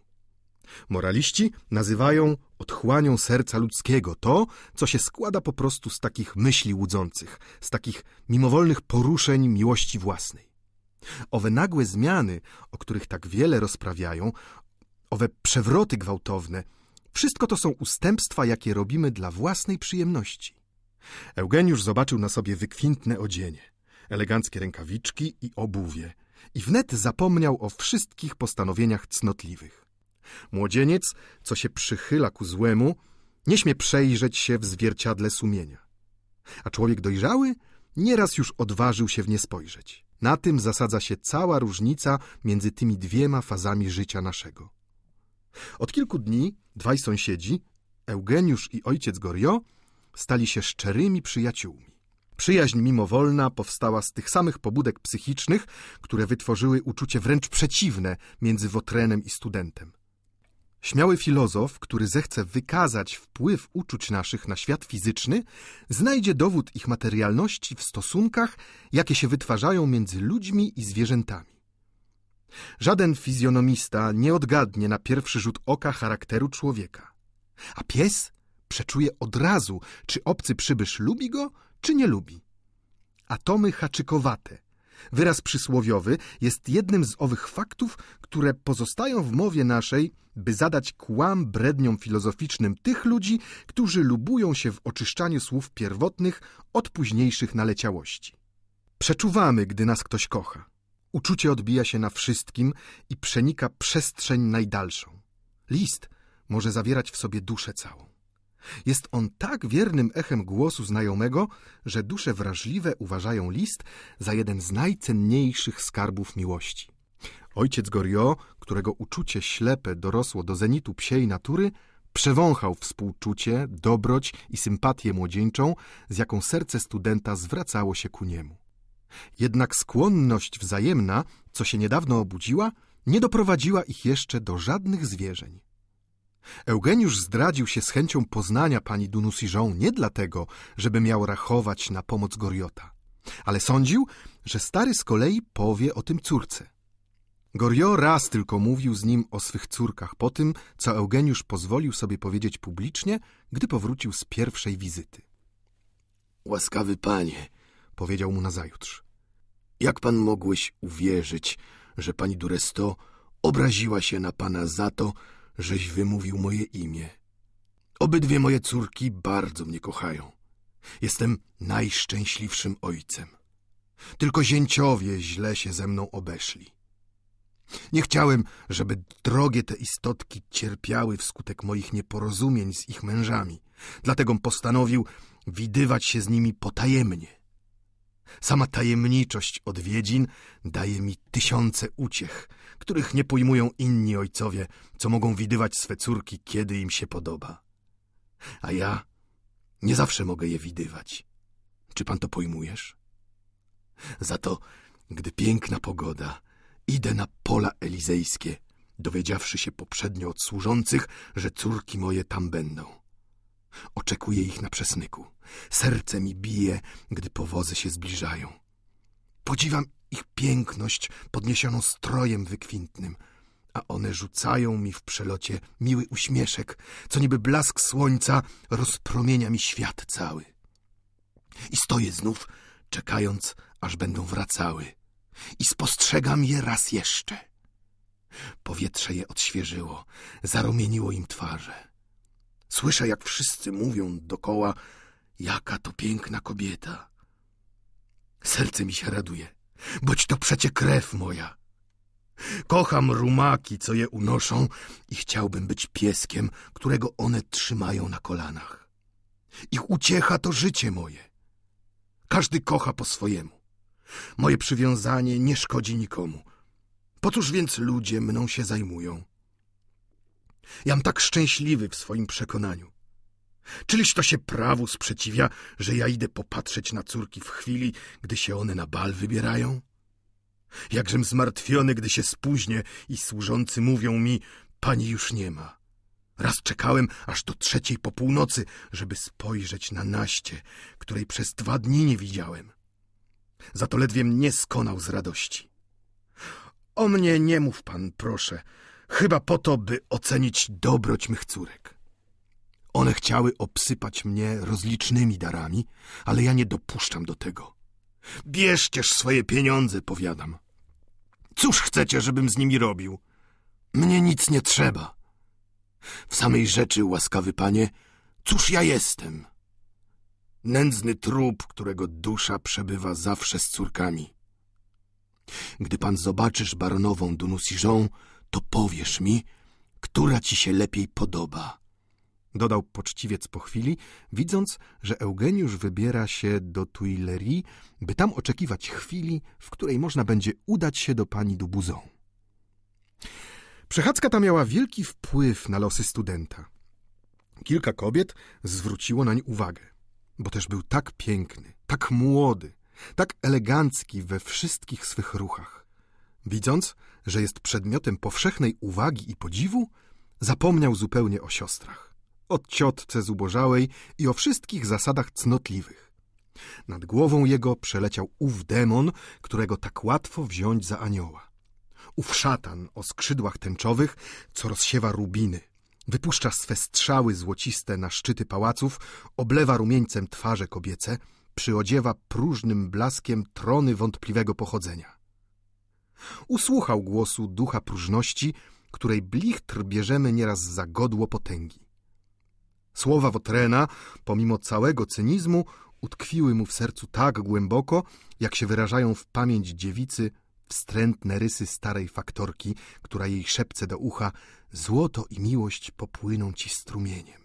Moraliści nazywają otchłanią serca ludzkiego to, co się składa po prostu z takich myśli łudzących, z takich mimowolnych poruszeń miłości własnej. Owe nagłe zmiany, o których tak wiele rozprawiają, owe przewroty gwałtowne, wszystko to są ustępstwa, jakie robimy dla własnej przyjemności. Eugeniusz zobaczył na sobie wykwintne odzienie, eleganckie rękawiczki i obuwie i wnet zapomniał o wszystkich postanowieniach cnotliwych. Młodzieniec, co się przychyla ku złemu, nie śmie przejrzeć się w zwierciadle sumienia. A człowiek dojrzały nieraz już odważył się w nie spojrzeć. Na tym zasadza się cała różnica między tymi dwiema fazami życia naszego. Od kilku dni dwaj sąsiedzi, Eugeniusz i ojciec Goriot, stali się szczerymi przyjaciółmi. Przyjaźń mimowolna powstała z tych samych pobudek psychicznych, które wytworzyły uczucie wręcz przeciwne między Wotrenem i studentem. Śmiały filozof, który zechce wykazać wpływ uczuć naszych na świat fizyczny, znajdzie dowód ich materialności w stosunkach, jakie się wytwarzają między ludźmi i zwierzętami. Żaden fizjonomista nie odgadnie na pierwszy rzut oka charakteru człowieka. A pies Przeczuje od razu, czy obcy przybysz lubi go, czy nie lubi. Atomy haczykowate. Wyraz przysłowiowy jest jednym z owych faktów, które pozostają w mowie naszej, by zadać kłam bredniom filozoficznym tych ludzi, którzy lubują się w oczyszczaniu słów pierwotnych od późniejszych naleciałości. Przeczuwamy, gdy nas ktoś kocha. Uczucie odbija się na wszystkim i przenika przestrzeń najdalszą. List może zawierać w sobie duszę całą. Jest on tak wiernym echem głosu znajomego, że dusze wrażliwe uważają list za jeden z najcenniejszych skarbów miłości. Ojciec Gorio, którego uczucie ślepe dorosło do zenitu psiej natury, przewąchał współczucie, dobroć i sympatię młodzieńczą, z jaką serce studenta zwracało się ku niemu. Jednak skłonność wzajemna, co się niedawno obudziła, nie doprowadziła ich jeszcze do żadnych zwierzeń. Eugeniusz zdradził się z chęcią poznania pani Dunusiżą nie dlatego, żeby miał rachować na pomoc Goriota, ale sądził, że stary z kolei powie o tym córce. Goriot raz tylko mówił z nim o swych córkach po tym, co Eugeniusz pozwolił sobie powiedzieć publicznie, gdy powrócił z pierwszej wizyty. Łaskawy panie, powiedział mu nazajutrz. Jak pan mogłeś uwierzyć, że pani Duresto obraziła się na pana za to, żeś wymówił moje imię. Obydwie moje córki bardzo mnie kochają. Jestem najszczęśliwszym ojcem. Tylko zięciowie źle się ze mną obeszli. Nie chciałem, żeby drogie te istotki cierpiały wskutek moich nieporozumień z ich mężami. Dlatego postanowił widywać się z nimi potajemnie. Sama tajemniczość odwiedzin daje mi tysiące uciech, których nie pojmują inni ojcowie, co mogą widywać swe córki, kiedy im się podoba. A ja nie zawsze mogę je widywać. Czy pan to pojmujesz? Za to, gdy piękna pogoda, idę na pola elizejskie, dowiedziawszy się poprzednio od służących, że córki moje tam będą. Oczekuję ich na przesmyku. Serce mi bije, gdy powozy się zbliżają. Podziwiam ich piękność podniesioną strojem wykwintnym, a one rzucają mi w przelocie miły uśmieszek, co niby blask słońca rozpromienia mi świat cały. I stoję znów, czekając, aż będą wracały. I spostrzegam je raz jeszcze. Powietrze je odświeżyło, zarumieniło im twarze. Słyszę, jak wszyscy mówią dokoła, jaka to piękna kobieta. Serce mi się raduje, boć to przecie krew moja. Kocham rumaki, co je unoszą i chciałbym być pieskiem, którego one trzymają na kolanach. Ich uciecha to życie moje. Każdy kocha po swojemu. Moje przywiązanie nie szkodzi nikomu. Po cóż więc ludzie mną się zajmują? Jam tak szczęśliwy w swoim przekonaniu. Czyliż to się prawu sprzeciwia, że ja idę popatrzeć na córki w chwili, gdy się one na bal wybierają? Jakżem zmartwiony, gdy się spóźnię i służący mówią mi, pani już nie ma. Raz czekałem aż do trzeciej po północy, żeby spojrzeć na naście, której przez dwa dni nie widziałem. Za to ledwie mnie skonał z radości. O mnie nie mów pan, proszę, Chyba po to, by ocenić dobroć mych córek. One chciały obsypać mnie rozlicznymi darami, ale ja nie dopuszczam do tego. Bierzcież swoje pieniądze, powiadam. Cóż chcecie, żebym z nimi robił? Mnie nic nie trzeba. W samej rzeczy, łaskawy panie, cóż ja jestem? Nędzny trup, którego dusza przebywa zawsze z córkami. Gdy pan zobaczysz baronową Dunusiżą, to powiesz mi, która ci się lepiej podoba. Dodał poczciwiec po chwili, widząc, że Eugeniusz wybiera się do Tuilerii, by tam oczekiwać chwili, w której można będzie udać się do pani Dubuzon. Przechadzka ta miała wielki wpływ na losy studenta. Kilka kobiet zwróciło nań uwagę, bo też był tak piękny, tak młody, tak elegancki we wszystkich swych ruchach. Widząc, że jest przedmiotem powszechnej uwagi i podziwu, zapomniał zupełnie o siostrach, o ciotce zubożałej i o wszystkich zasadach cnotliwych. Nad głową jego przeleciał ów demon, którego tak łatwo wziąć za anioła. Ów szatan o skrzydłach tęczowych, co rozsiewa rubiny, wypuszcza swe strzały złociste na szczyty pałaców, oblewa rumieńcem twarze kobiece, przyodziewa próżnym blaskiem trony wątpliwego pochodzenia. Usłuchał głosu ducha próżności, której blichtr bierzemy nieraz za godło potęgi. Słowa Wotrena, pomimo całego cynizmu, utkwiły mu w sercu tak głęboko, jak się wyrażają w pamięć dziewicy wstrętne rysy starej faktorki, która jej szepce do ucha złoto i miłość popłyną ci strumieniem.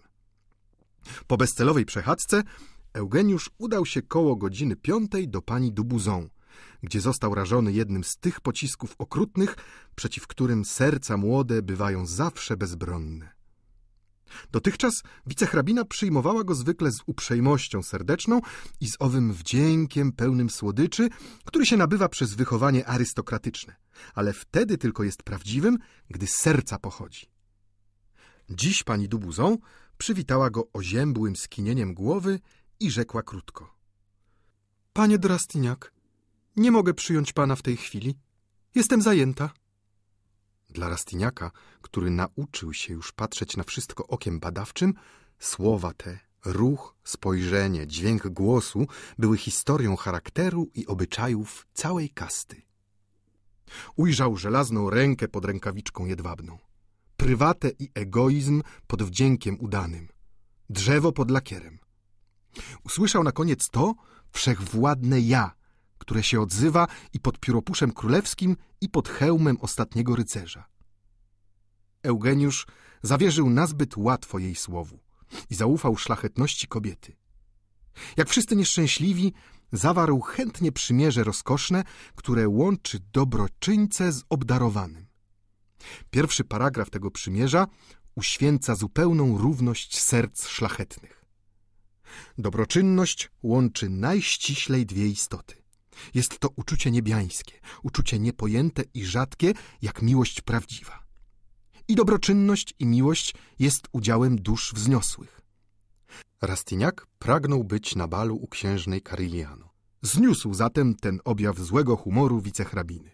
Po bezcelowej przechadzce Eugeniusz udał się koło godziny piątej do pani Dubuzon, gdzie został rażony jednym z tych pocisków okrutnych, przeciw którym serca młode bywają zawsze bezbronne. Dotychczas wicehrabina przyjmowała go zwykle z uprzejmością serdeczną i z owym wdziękiem pełnym słodyczy, który się nabywa przez wychowanie arystokratyczne, ale wtedy tylko jest prawdziwym, gdy z serca pochodzi. Dziś pani Dubuzon przywitała go oziębłym skinieniem głowy i rzekła krótko. Panie Drastiniak, nie mogę przyjąć pana w tej chwili. Jestem zajęta. Dla Rastiniaka, który nauczył się już patrzeć na wszystko okiem badawczym, słowa te, ruch, spojrzenie, dźwięk głosu były historią charakteru i obyczajów całej kasty. Ujrzał żelazną rękę pod rękawiczką jedwabną, prywatę i egoizm pod wdziękiem udanym, drzewo pod lakierem. Usłyszał na koniec to wszechwładne ja – które się odzywa i pod pióropuszem królewskim, i pod hełmem ostatniego rycerza. Eugeniusz zawierzył nazbyt łatwo jej słowu i zaufał szlachetności kobiety. Jak wszyscy nieszczęśliwi, zawarł chętnie przymierze rozkoszne, które łączy dobroczyńcę z obdarowanym. Pierwszy paragraf tego przymierza uświęca zupełną równość serc szlachetnych. Dobroczynność łączy najściślej dwie istoty. Jest to uczucie niebiańskie, uczucie niepojęte i rzadkie, jak miłość prawdziwa. I dobroczynność i miłość jest udziałem dusz wzniosłych. Rastiniak pragnął być na balu u księżnej Karigliano. Zniósł zatem ten objaw złego humoru wicehrabiny.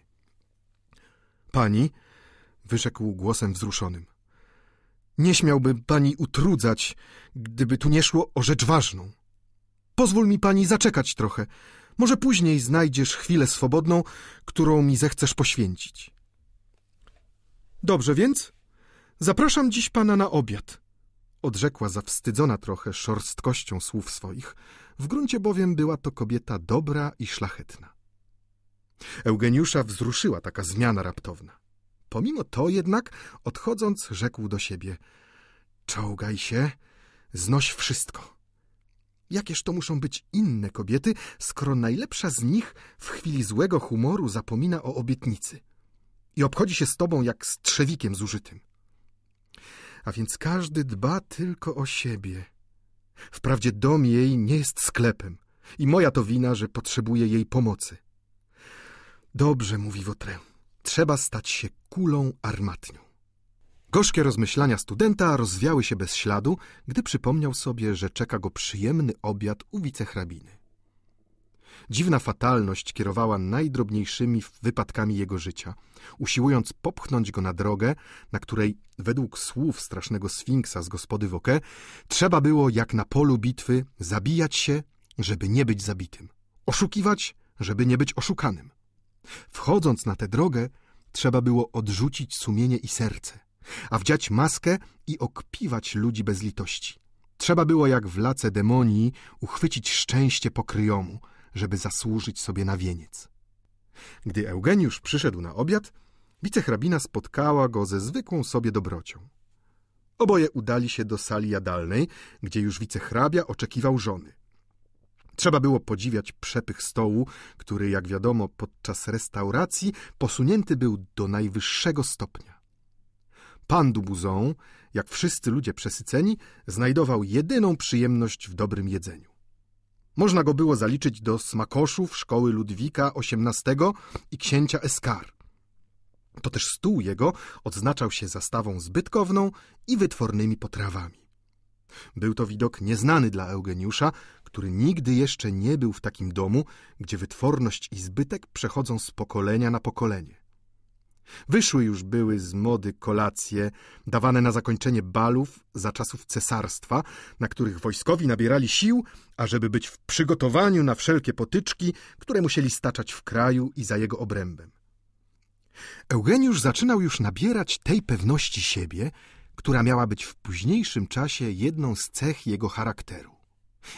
Pani, wyrzekł głosem wzruszonym, nie śmiałbym pani utrudzać, gdyby tu nie szło o rzecz ważną. Pozwól mi pani zaczekać trochę. Może później znajdziesz chwilę swobodną, którą mi zechcesz poświęcić. Dobrze więc? Zapraszam dziś pana na obiad. Odrzekła zawstydzona trochę szorstkością słów swoich, w gruncie bowiem była to kobieta dobra i szlachetna. Eugeniusza wzruszyła taka zmiana raptowna. Pomimo to jednak, odchodząc, rzekł do siebie: Czołgaj się, znoś wszystko. Jakież to muszą być inne kobiety, skoro najlepsza z nich w chwili złego humoru zapomina o obietnicy i obchodzi się z tobą jak z trzewikiem zużytym. A więc każdy dba tylko o siebie. Wprawdzie dom jej nie jest sklepem i moja to wina, że potrzebuje jej pomocy. Dobrze, mówi Wotre, trzeba stać się kulą armatnią. Gorzkie rozmyślania studenta rozwiały się bez śladu, gdy przypomniał sobie, że czeka go przyjemny obiad u wicehrabiny. Dziwna fatalność kierowała najdrobniejszymi wypadkami jego życia, usiłując popchnąć go na drogę, na której, według słów strasznego sfinksa z gospody Woke, trzeba było, jak na polu bitwy, zabijać się, żeby nie być zabitym, oszukiwać, żeby nie być oszukanym. Wchodząc na tę drogę, trzeba było odrzucić sumienie i serce – a wdziać maskę i okpiwać ludzi bez litości. Trzeba było jak w lace demonii uchwycić szczęście pokryjomu, żeby zasłużyć sobie na wieniec. Gdy Eugeniusz przyszedł na obiad, wicehrabina spotkała go ze zwykłą sobie dobrocią. Oboje udali się do sali jadalnej, gdzie już wicehrabia oczekiwał żony. Trzeba było podziwiać przepych stołu, który, jak wiadomo, podczas restauracji posunięty był do najwyższego stopnia. Pan Dubuzon, jak wszyscy ludzie przesyceni, znajdował jedyną przyjemność w dobrym jedzeniu. Można go było zaliczyć do smakoszów szkoły Ludwika XVIII i księcia Eskar. To też stół jego odznaczał się zastawą zbytkowną i wytwornymi potrawami. Był to widok nieznany dla Eugeniusza, który nigdy jeszcze nie był w takim domu, gdzie wytworność i zbytek przechodzą z pokolenia na pokolenie. Wyszły już były z mody kolacje, dawane na zakończenie balów za czasów cesarstwa, na których wojskowi nabierali sił, ażeby być w przygotowaniu na wszelkie potyczki, które musieli staczać w kraju i za jego obrębem. Eugeniusz zaczynał już nabierać tej pewności siebie, która miała być w późniejszym czasie jedną z cech jego charakteru.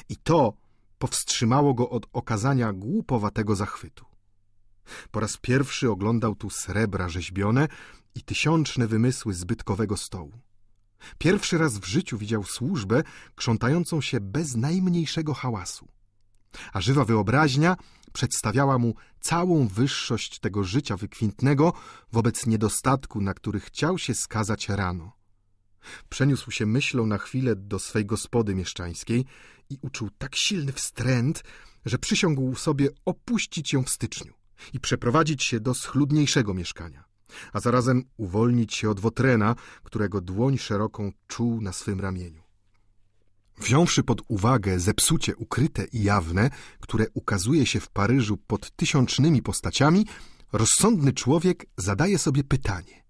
I to powstrzymało go od okazania głupowatego zachwytu. Po raz pierwszy oglądał tu srebra rzeźbione i tysiączne wymysły zbytkowego stołu. Pierwszy raz w życiu widział służbę krzątającą się bez najmniejszego hałasu. A żywa wyobraźnia przedstawiała mu całą wyższość tego życia wykwintnego wobec niedostatku, na który chciał się skazać rano. Przeniósł się myślą na chwilę do swej gospody mieszczańskiej i uczuł tak silny wstręt, że przysiągł sobie opuścić ją w styczniu i przeprowadzić się do schludniejszego mieszkania, a zarazem uwolnić się od Wotrena, którego dłoń szeroką czuł na swym ramieniu. Wziąwszy pod uwagę zepsucie ukryte i jawne, które ukazuje się w Paryżu pod tysiącznymi postaciami, rozsądny człowiek zadaje sobie pytanie.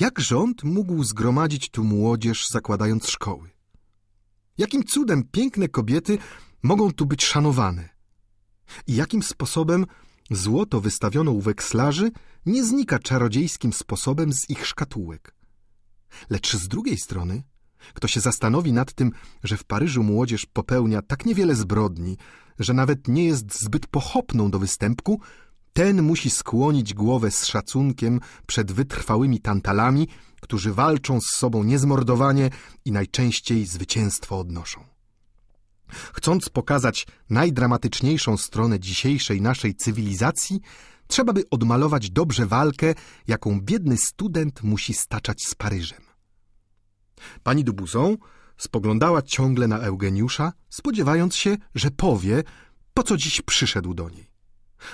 Jak rząd mógł zgromadzić tu młodzież, zakładając szkoły? Jakim cudem piękne kobiety mogą tu być szanowane? I jakim sposobem Złoto wystawiono u wekslarzy nie znika czarodziejskim sposobem z ich szkatułek. Lecz z drugiej strony, kto się zastanowi nad tym, że w Paryżu młodzież popełnia tak niewiele zbrodni, że nawet nie jest zbyt pochopną do występku, ten musi skłonić głowę z szacunkiem przed wytrwałymi tantalami, którzy walczą z sobą niezmordowanie i najczęściej zwycięstwo odnoszą. Chcąc pokazać najdramatyczniejszą stronę dzisiejszej naszej cywilizacji, trzeba by odmalować dobrze walkę, jaką biedny student musi staczać z Paryżem. Pani Dubuzon spoglądała ciągle na Eugeniusza, spodziewając się, że powie, po co dziś przyszedł do niej.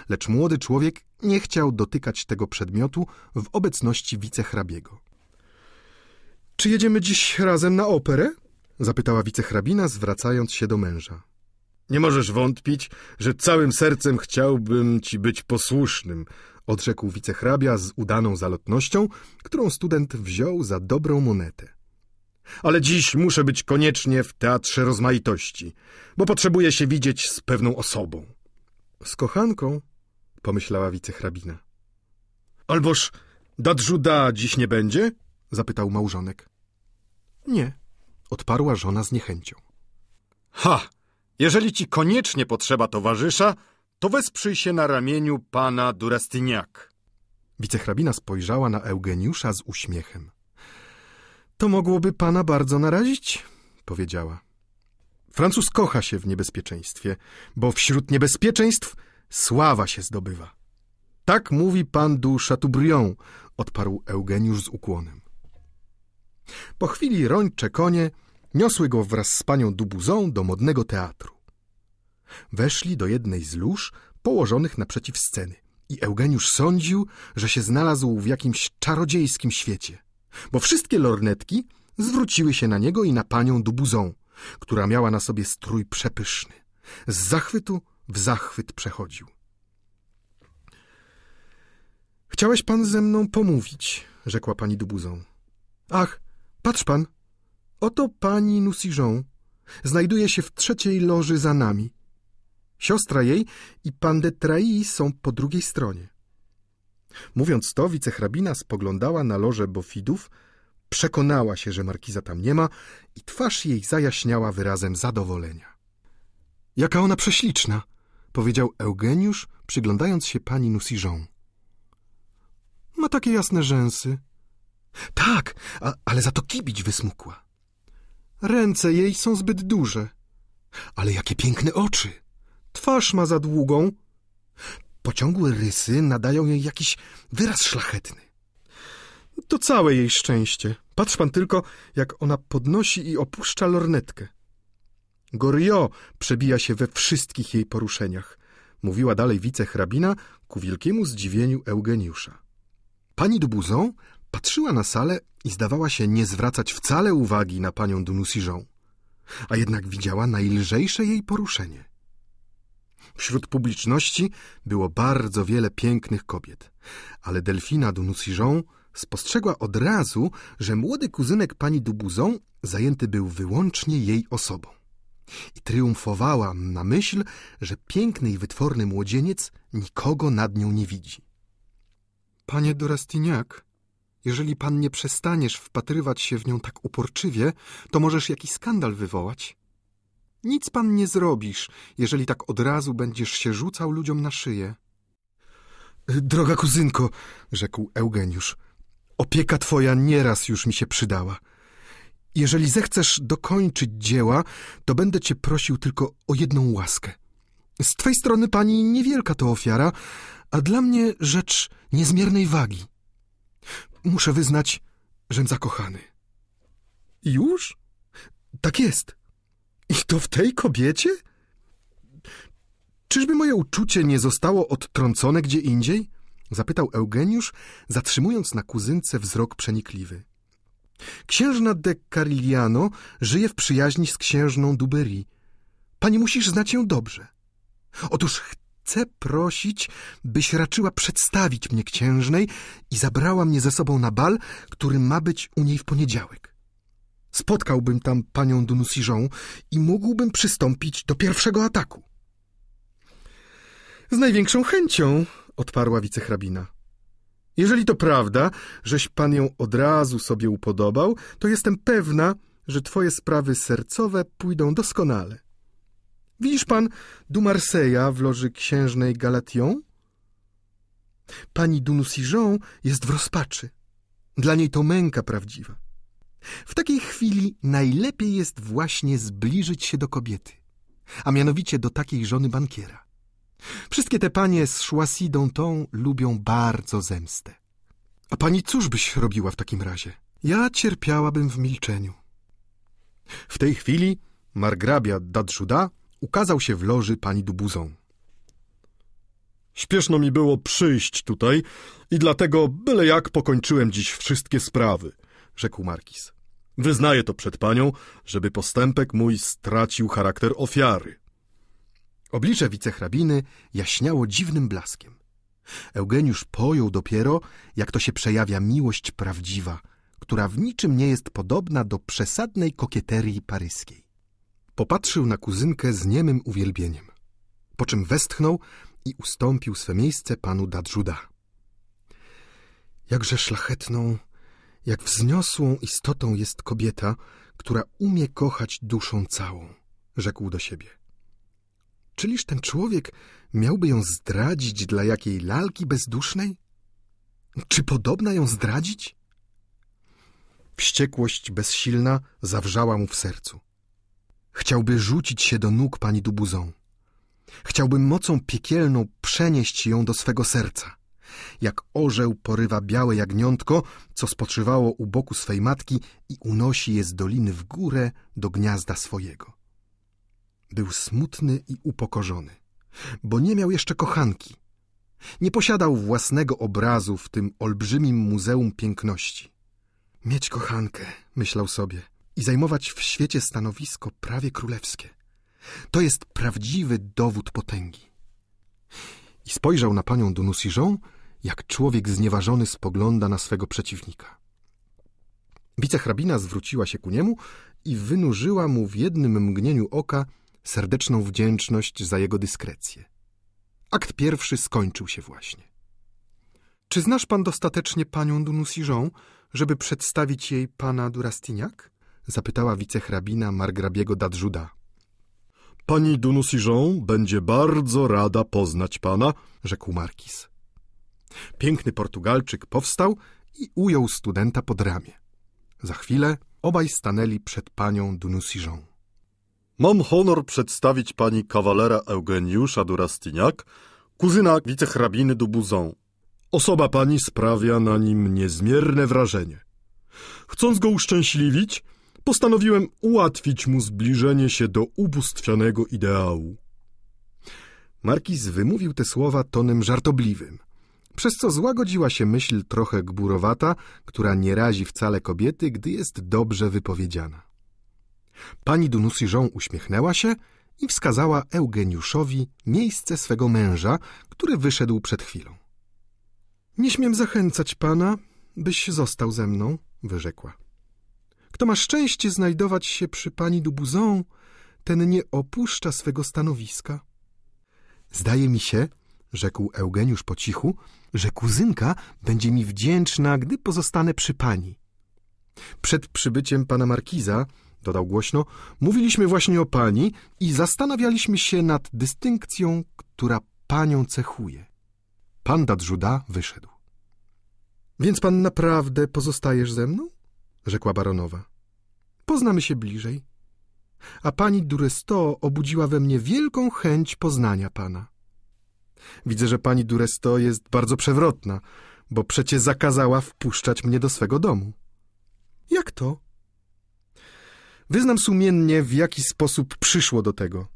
Lecz młody człowiek nie chciał dotykać tego przedmiotu w obecności wicehrabiego. Czy jedziemy dziś razem na operę? Zapytała wicehrabina, zwracając się do męża. Nie możesz wątpić, że całym sercem chciałbym ci być posłusznym, odrzekł wicehrabia z udaną zalotnością, którą student wziął za dobrą monetę. Ale dziś muszę być koniecznie w Teatrze Rozmaitości, bo potrzebuję się widzieć z pewną osobą. Z kochanką? pomyślała wicehrabina. Alboż Dadżuda dziś nie będzie? zapytał małżonek. Nie odparła żona z niechęcią. Ha! Jeżeli ci koniecznie potrzeba towarzysza, to wesprzyj się na ramieniu pana Durastyniak. Wicehrabina spojrzała na Eugeniusza z uśmiechem. To mogłoby pana bardzo narazić, powiedziała. Francuz kocha się w niebezpieczeństwie, bo wśród niebezpieczeństw sława się zdobywa. Tak mówi pan du Chateaubriand, odparł Eugeniusz z ukłonem. Po chwili rończe konie niosły go wraz z panią Dubuzą do modnego teatru. Weszli do jednej z lóż położonych naprzeciw sceny i Eugeniusz sądził, że się znalazł w jakimś czarodziejskim świecie, bo wszystkie lornetki zwróciły się na niego i na panią Dubuzą, która miała na sobie strój przepyszny. Z zachwytu w zachwyt przechodził. Chciałeś pan ze mną pomówić, rzekła pani Dubuzą. Ach, Patrz pan, oto pani Nusijon. Znajduje się w trzeciej loży za nami. Siostra jej i pan de Trai są po drugiej stronie. Mówiąc to, wicehrabina spoglądała na loże bofidów, przekonała się, że markiza tam nie ma i twarz jej zajaśniała wyrazem zadowolenia. — Jaka ona prześliczna! — powiedział Eugeniusz, przyglądając się pani Nusijon. — Ma takie jasne rzęsy — tak, a, ale za to kibić wysmukła. Ręce jej są zbyt duże. Ale jakie piękne oczy! Twarz ma za długą. Pociągłe rysy nadają jej jakiś wyraz szlachetny. To całe jej szczęście. Patrz pan tylko, jak ona podnosi i opuszcza lornetkę. Gorio przebija się we wszystkich jej poruszeniach, mówiła dalej wicehrabina ku wielkiemu zdziwieniu Eugeniusza. Pani Dubuzon Patrzyła na salę i zdawała się nie zwracać wcale uwagi na panią Dunusiżą, a jednak widziała najlżejsze jej poruszenie. Wśród publiczności było bardzo wiele pięknych kobiet, ale Delfina Dunusiżą spostrzegła od razu, że młody kuzynek pani Dubuzon zajęty był wyłącznie jej osobą. I triumfowała na myśl, że piękny i wytworny młodzieniec nikogo nad nią nie widzi. — Panie Dorastiniak jeżeli pan nie przestaniesz wpatrywać się w nią tak uporczywie, to możesz jakiś skandal wywołać. Nic pan nie zrobisz, jeżeli tak od razu będziesz się rzucał ludziom na szyję. Droga kuzynko, rzekł Eugeniusz, opieka twoja nieraz już mi się przydała. Jeżeli zechcesz dokończyć dzieła, to będę cię prosił tylko o jedną łaskę. Z twej strony pani niewielka to ofiara, a dla mnie rzecz niezmiernej wagi. Muszę wyznać, żem zakochany. Już? Tak jest. I to w tej kobiecie? Czyżby moje uczucie nie zostało odtrącone gdzie indziej? Zapytał Eugeniusz, zatrzymując na kuzynce wzrok przenikliwy. Księżna de Carigliano żyje w przyjaźni z księżną Dubery. Pani musisz znać ją dobrze. Otóż chcę prosić, byś raczyła przedstawić mnie księżnej i zabrała mnie ze sobą na bal, który ma być u niej w poniedziałek. Spotkałbym tam panią Dunusiżą i mógłbym przystąpić do pierwszego ataku. Z największą chęcią, odparła wicehrabina. Jeżeli to prawda, żeś pan ją od razu sobie upodobał, to jestem pewna, że twoje sprawy sercowe pójdą doskonale. Widzisz pan du Marseja w loży księżnej Galation? Pani Dunusijon jest w rozpaczy. Dla niej to męka prawdziwa. W takiej chwili najlepiej jest właśnie zbliżyć się do kobiety, a mianowicie do takiej żony bankiera. Wszystkie te panie z Chouassi Danton lubią bardzo zemstę. A pani cóż byś robiła w takim razie? Ja cierpiałabym w milczeniu. W tej chwili margrabia Dadżuda ukazał się w loży pani Dubuzą. Śpieszno mi było przyjść tutaj i dlatego byle jak pokończyłem dziś wszystkie sprawy, rzekł markiz. Wyznaję to przed panią, żeby postępek mój stracił charakter ofiary. Oblicze wicehrabiny jaśniało dziwnym blaskiem. Eugeniusz pojął dopiero, jak to się przejawia miłość prawdziwa, która w niczym nie jest podobna do przesadnej kokieterii paryskiej. Popatrzył na kuzynkę z niemym uwielbieniem, po czym westchnął i ustąpił swe miejsce panu Dadżuda. Jakże szlachetną, jak wzniosłą istotą jest kobieta, która umie kochać duszą całą, rzekł do siebie. Czyliż ten człowiek miałby ją zdradzić dla jakiej lalki bezdusznej? Czy podobna ją zdradzić? Wściekłość bezsilna zawrzała mu w sercu. Chciałby rzucić się do nóg pani Dubuzon. Chciałby mocą piekielną przenieść ją do swego serca. Jak orzeł porywa białe jagniątko, co spoczywało u boku swej matki i unosi je z doliny w górę do gniazda swojego. Był smutny i upokorzony, bo nie miał jeszcze kochanki. Nie posiadał własnego obrazu w tym olbrzymim muzeum piękności. Mieć kochankę, myślał sobie – i zajmować w świecie stanowisko prawie królewskie. To jest prawdziwy dowód potęgi. I spojrzał na panią Dunusiżą, jak człowiek znieważony spogląda na swego przeciwnika. Wicehrabina zwróciła się ku niemu i wynurzyła mu w jednym mgnieniu oka serdeczną wdzięczność za jego dyskrecję. Akt pierwszy skończył się właśnie. Czy znasz pan dostatecznie panią Dunusiżą, żeby przedstawić jej pana Durastiniak? zapytała wicehrabina margrabiego Dadżuda. Pani Dunusiżon będzie bardzo rada poznać pana, rzekł markiz. Piękny Portugalczyk powstał i ujął studenta pod ramię. Za chwilę obaj stanęli przed panią Dunusiżon. Mam honor przedstawić pani kawalera Eugeniusza Durastiniak, kuzyna wicehrabiny Dubuzon. Osoba pani sprawia na nim niezmierne wrażenie. Chcąc go uszczęśliwić, postanowiłem ułatwić mu zbliżenie się do ubóstwianego ideału. Markiz wymówił te słowa tonem żartobliwym, przez co złagodziła się myśl trochę gburowata, która nie razi wcale kobiety, gdy jest dobrze wypowiedziana. Pani Dunusi jean uśmiechnęła się i wskazała Eugeniuszowi miejsce swego męża, który wyszedł przed chwilą. — Nie śmiem zachęcać pana, byś został ze mną — wyrzekła. Kto ma szczęście znajdować się przy pani Dubuzon, ten nie opuszcza swego stanowiska. Zdaje mi się, rzekł Eugeniusz po cichu, że kuzynka będzie mi wdzięczna, gdy pozostanę przy pani. Przed przybyciem pana markiza, dodał głośno, mówiliśmy właśnie o pani i zastanawialiśmy się nad dystynkcją, która panią cechuje. Pan Dadżuda wyszedł. Więc pan naprawdę pozostajesz ze mną? rzekła baronowa. Poznamy się bliżej. A pani Duresto obudziła we mnie wielką chęć poznania pana. Widzę, że pani Duresto jest bardzo przewrotna, bo przecie zakazała wpuszczać mnie do swego domu. Jak to? Wyznam sumiennie, w jaki sposób przyszło do tego.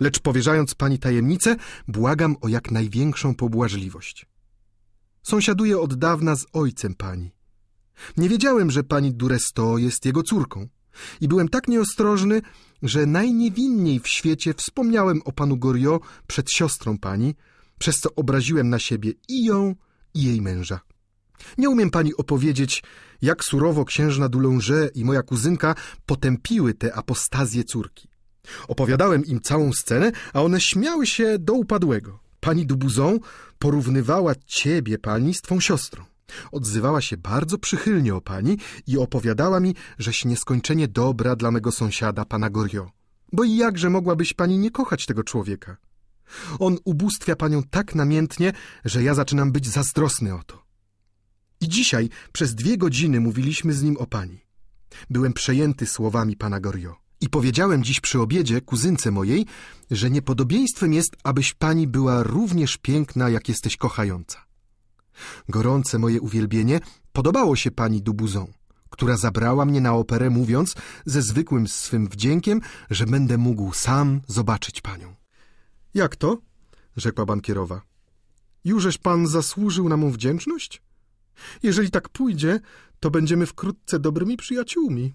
Lecz powierzając pani tajemnicę, błagam o jak największą pobłażliwość. Sąsiaduję od dawna z ojcem pani. Nie wiedziałem, że pani Duresto jest jego córką i byłem tak nieostrożny, że najniewinniej w świecie wspomniałem o panu Gorio przed siostrą pani, przez co obraziłem na siebie i ją, i jej męża. Nie umiem pani opowiedzieć, jak surowo księżna Dulonże i moja kuzynka potępiły te apostazje córki. Opowiadałem im całą scenę, a one śmiały się do upadłego. Pani Dubuzon porównywała ciebie, pani, z twą siostrą. Odzywała się bardzo przychylnie o pani i opowiadała mi, żeś nieskończenie dobra dla mego sąsiada, pana Gorio. Bo i jakże mogłabyś pani nie kochać tego człowieka? On ubóstwia panią tak namiętnie, że ja zaczynam być zazdrosny o to. I dzisiaj przez dwie godziny mówiliśmy z nim o pani. Byłem przejęty słowami pana Gorio. I powiedziałem dziś przy obiedzie kuzynce mojej, że niepodobieństwem jest, abyś pani była również piękna, jak jesteś kochająca gorące moje uwielbienie, podobało się pani Dubuzon, która zabrała mnie na operę mówiąc ze zwykłym swym wdziękiem, że będę mógł sam zobaczyć panią. Jak to? rzekła bankierowa. Jużeś pan zasłużył na mą wdzięczność? Jeżeli tak pójdzie, to będziemy wkrótce dobrymi przyjaciółmi.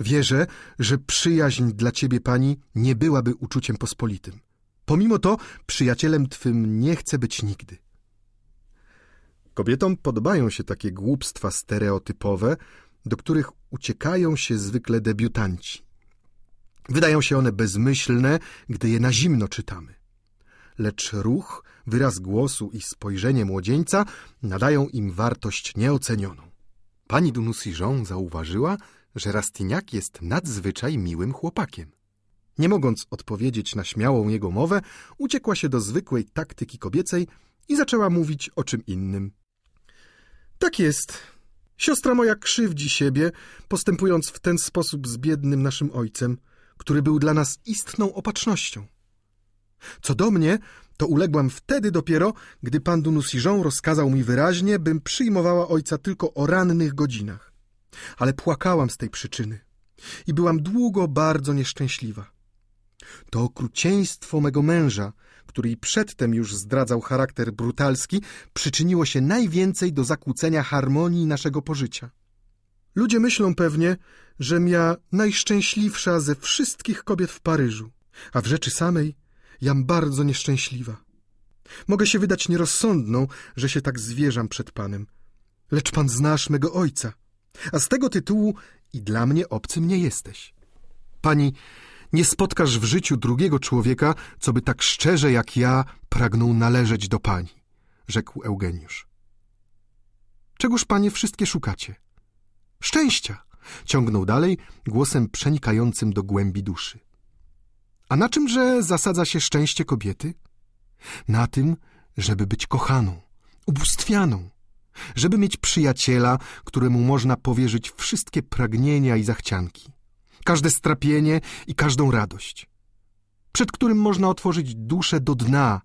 Wierzę, że przyjaźń dla ciebie, pani, nie byłaby uczuciem pospolitym. Pomimo to przyjacielem twym nie chcę być nigdy. Kobietom podobają się takie głupstwa stereotypowe, do których uciekają się zwykle debiutanci. Wydają się one bezmyślne, gdy je na zimno czytamy. Lecz ruch, wyraz głosu i spojrzenie młodzieńca nadają im wartość nieocenioną. Pani Jean zauważyła, że Rastyniak jest nadzwyczaj miłym chłopakiem. Nie mogąc odpowiedzieć na śmiałą jego mowę, uciekła się do zwykłej taktyki kobiecej i zaczęła mówić o czym innym. Tak jest. Siostra moja krzywdzi siebie, postępując w ten sposób z biednym naszym ojcem, który był dla nas istną opatrznością. Co do mnie, to uległam wtedy dopiero, gdy pan de rozkazał mi wyraźnie, bym przyjmowała ojca tylko o rannych godzinach. Ale płakałam z tej przyczyny i byłam długo bardzo nieszczęśliwa. To okrucieństwo mego męża który przedtem już zdradzał charakter brutalski, przyczyniło się najwięcej do zakłócenia harmonii naszego pożycia. Ludzie myślą pewnie, że ja najszczęśliwsza ze wszystkich kobiet w Paryżu, a w rzeczy samej jam bardzo nieszczęśliwa. Mogę się wydać nierozsądną, że się tak zwierzam przed panem, lecz pan znasz mego ojca, a z tego tytułu i dla mnie obcym nie jesteś. Pani nie spotkasz w życiu drugiego człowieka, co by tak szczerze jak ja pragnął należeć do pani, rzekł Eugeniusz. Czegoż panie wszystkie szukacie? Szczęścia, ciągnął dalej głosem przenikającym do głębi duszy. A na czymże zasadza się szczęście kobiety? Na tym, żeby być kochaną, ubóstwianą, żeby mieć przyjaciela, któremu można powierzyć wszystkie pragnienia i zachcianki każde strapienie i każdą radość, przed którym można otworzyć duszę do dna,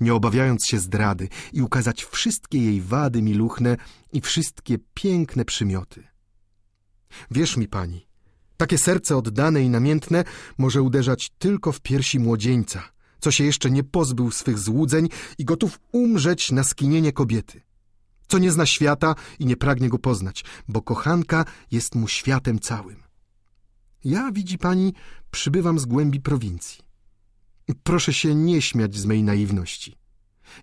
nie obawiając się zdrady i ukazać wszystkie jej wady miluchne i wszystkie piękne przymioty. Wierz mi, pani, takie serce oddane i namiętne może uderzać tylko w piersi młodzieńca, co się jeszcze nie pozbył swych złudzeń i gotów umrzeć na skinienie kobiety, co nie zna świata i nie pragnie go poznać, bo kochanka jest mu światem całym. Ja, widzi pani, przybywam z głębi prowincji. Proszę się nie śmiać z mej naiwności.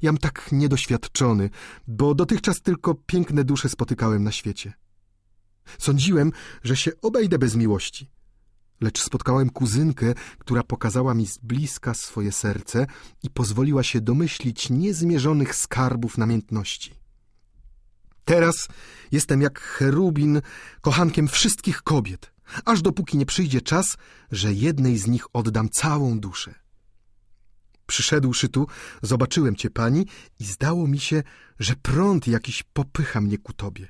Jam tak niedoświadczony, bo dotychczas tylko piękne dusze spotykałem na świecie. Sądziłem, że się obejdę bez miłości. Lecz spotkałem kuzynkę, która pokazała mi z bliska swoje serce i pozwoliła się domyślić niezmierzonych skarbów namiętności. Teraz jestem jak cherubin, kochankiem wszystkich kobiet – aż dopóki nie przyjdzie czas, że jednej z nich oddam całą duszę. Przyszedłszy tu, zobaczyłem cię, pani, i zdało mi się, że prąd jakiś popycha mnie ku tobie.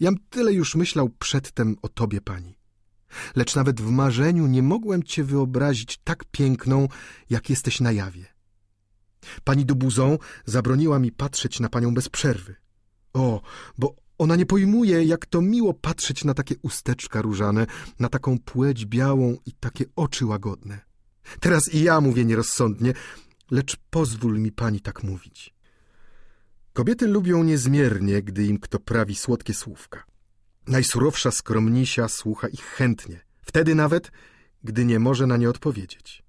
Jam tyle już myślał przedtem o tobie, pani. Lecz nawet w marzeniu nie mogłem cię wyobrazić tak piękną, jak jesteś na jawie. Pani Dubuzon zabroniła mi patrzeć na panią bez przerwy. O, bo ona nie pojmuje, jak to miło patrzeć na takie usteczka różane, na taką płeć białą i takie oczy łagodne. Teraz i ja mówię nierozsądnie, lecz pozwól mi pani tak mówić. Kobiety lubią niezmiernie, gdy im kto prawi słodkie słówka. Najsurowsza skromnisia słucha ich chętnie, wtedy nawet, gdy nie może na nie odpowiedzieć.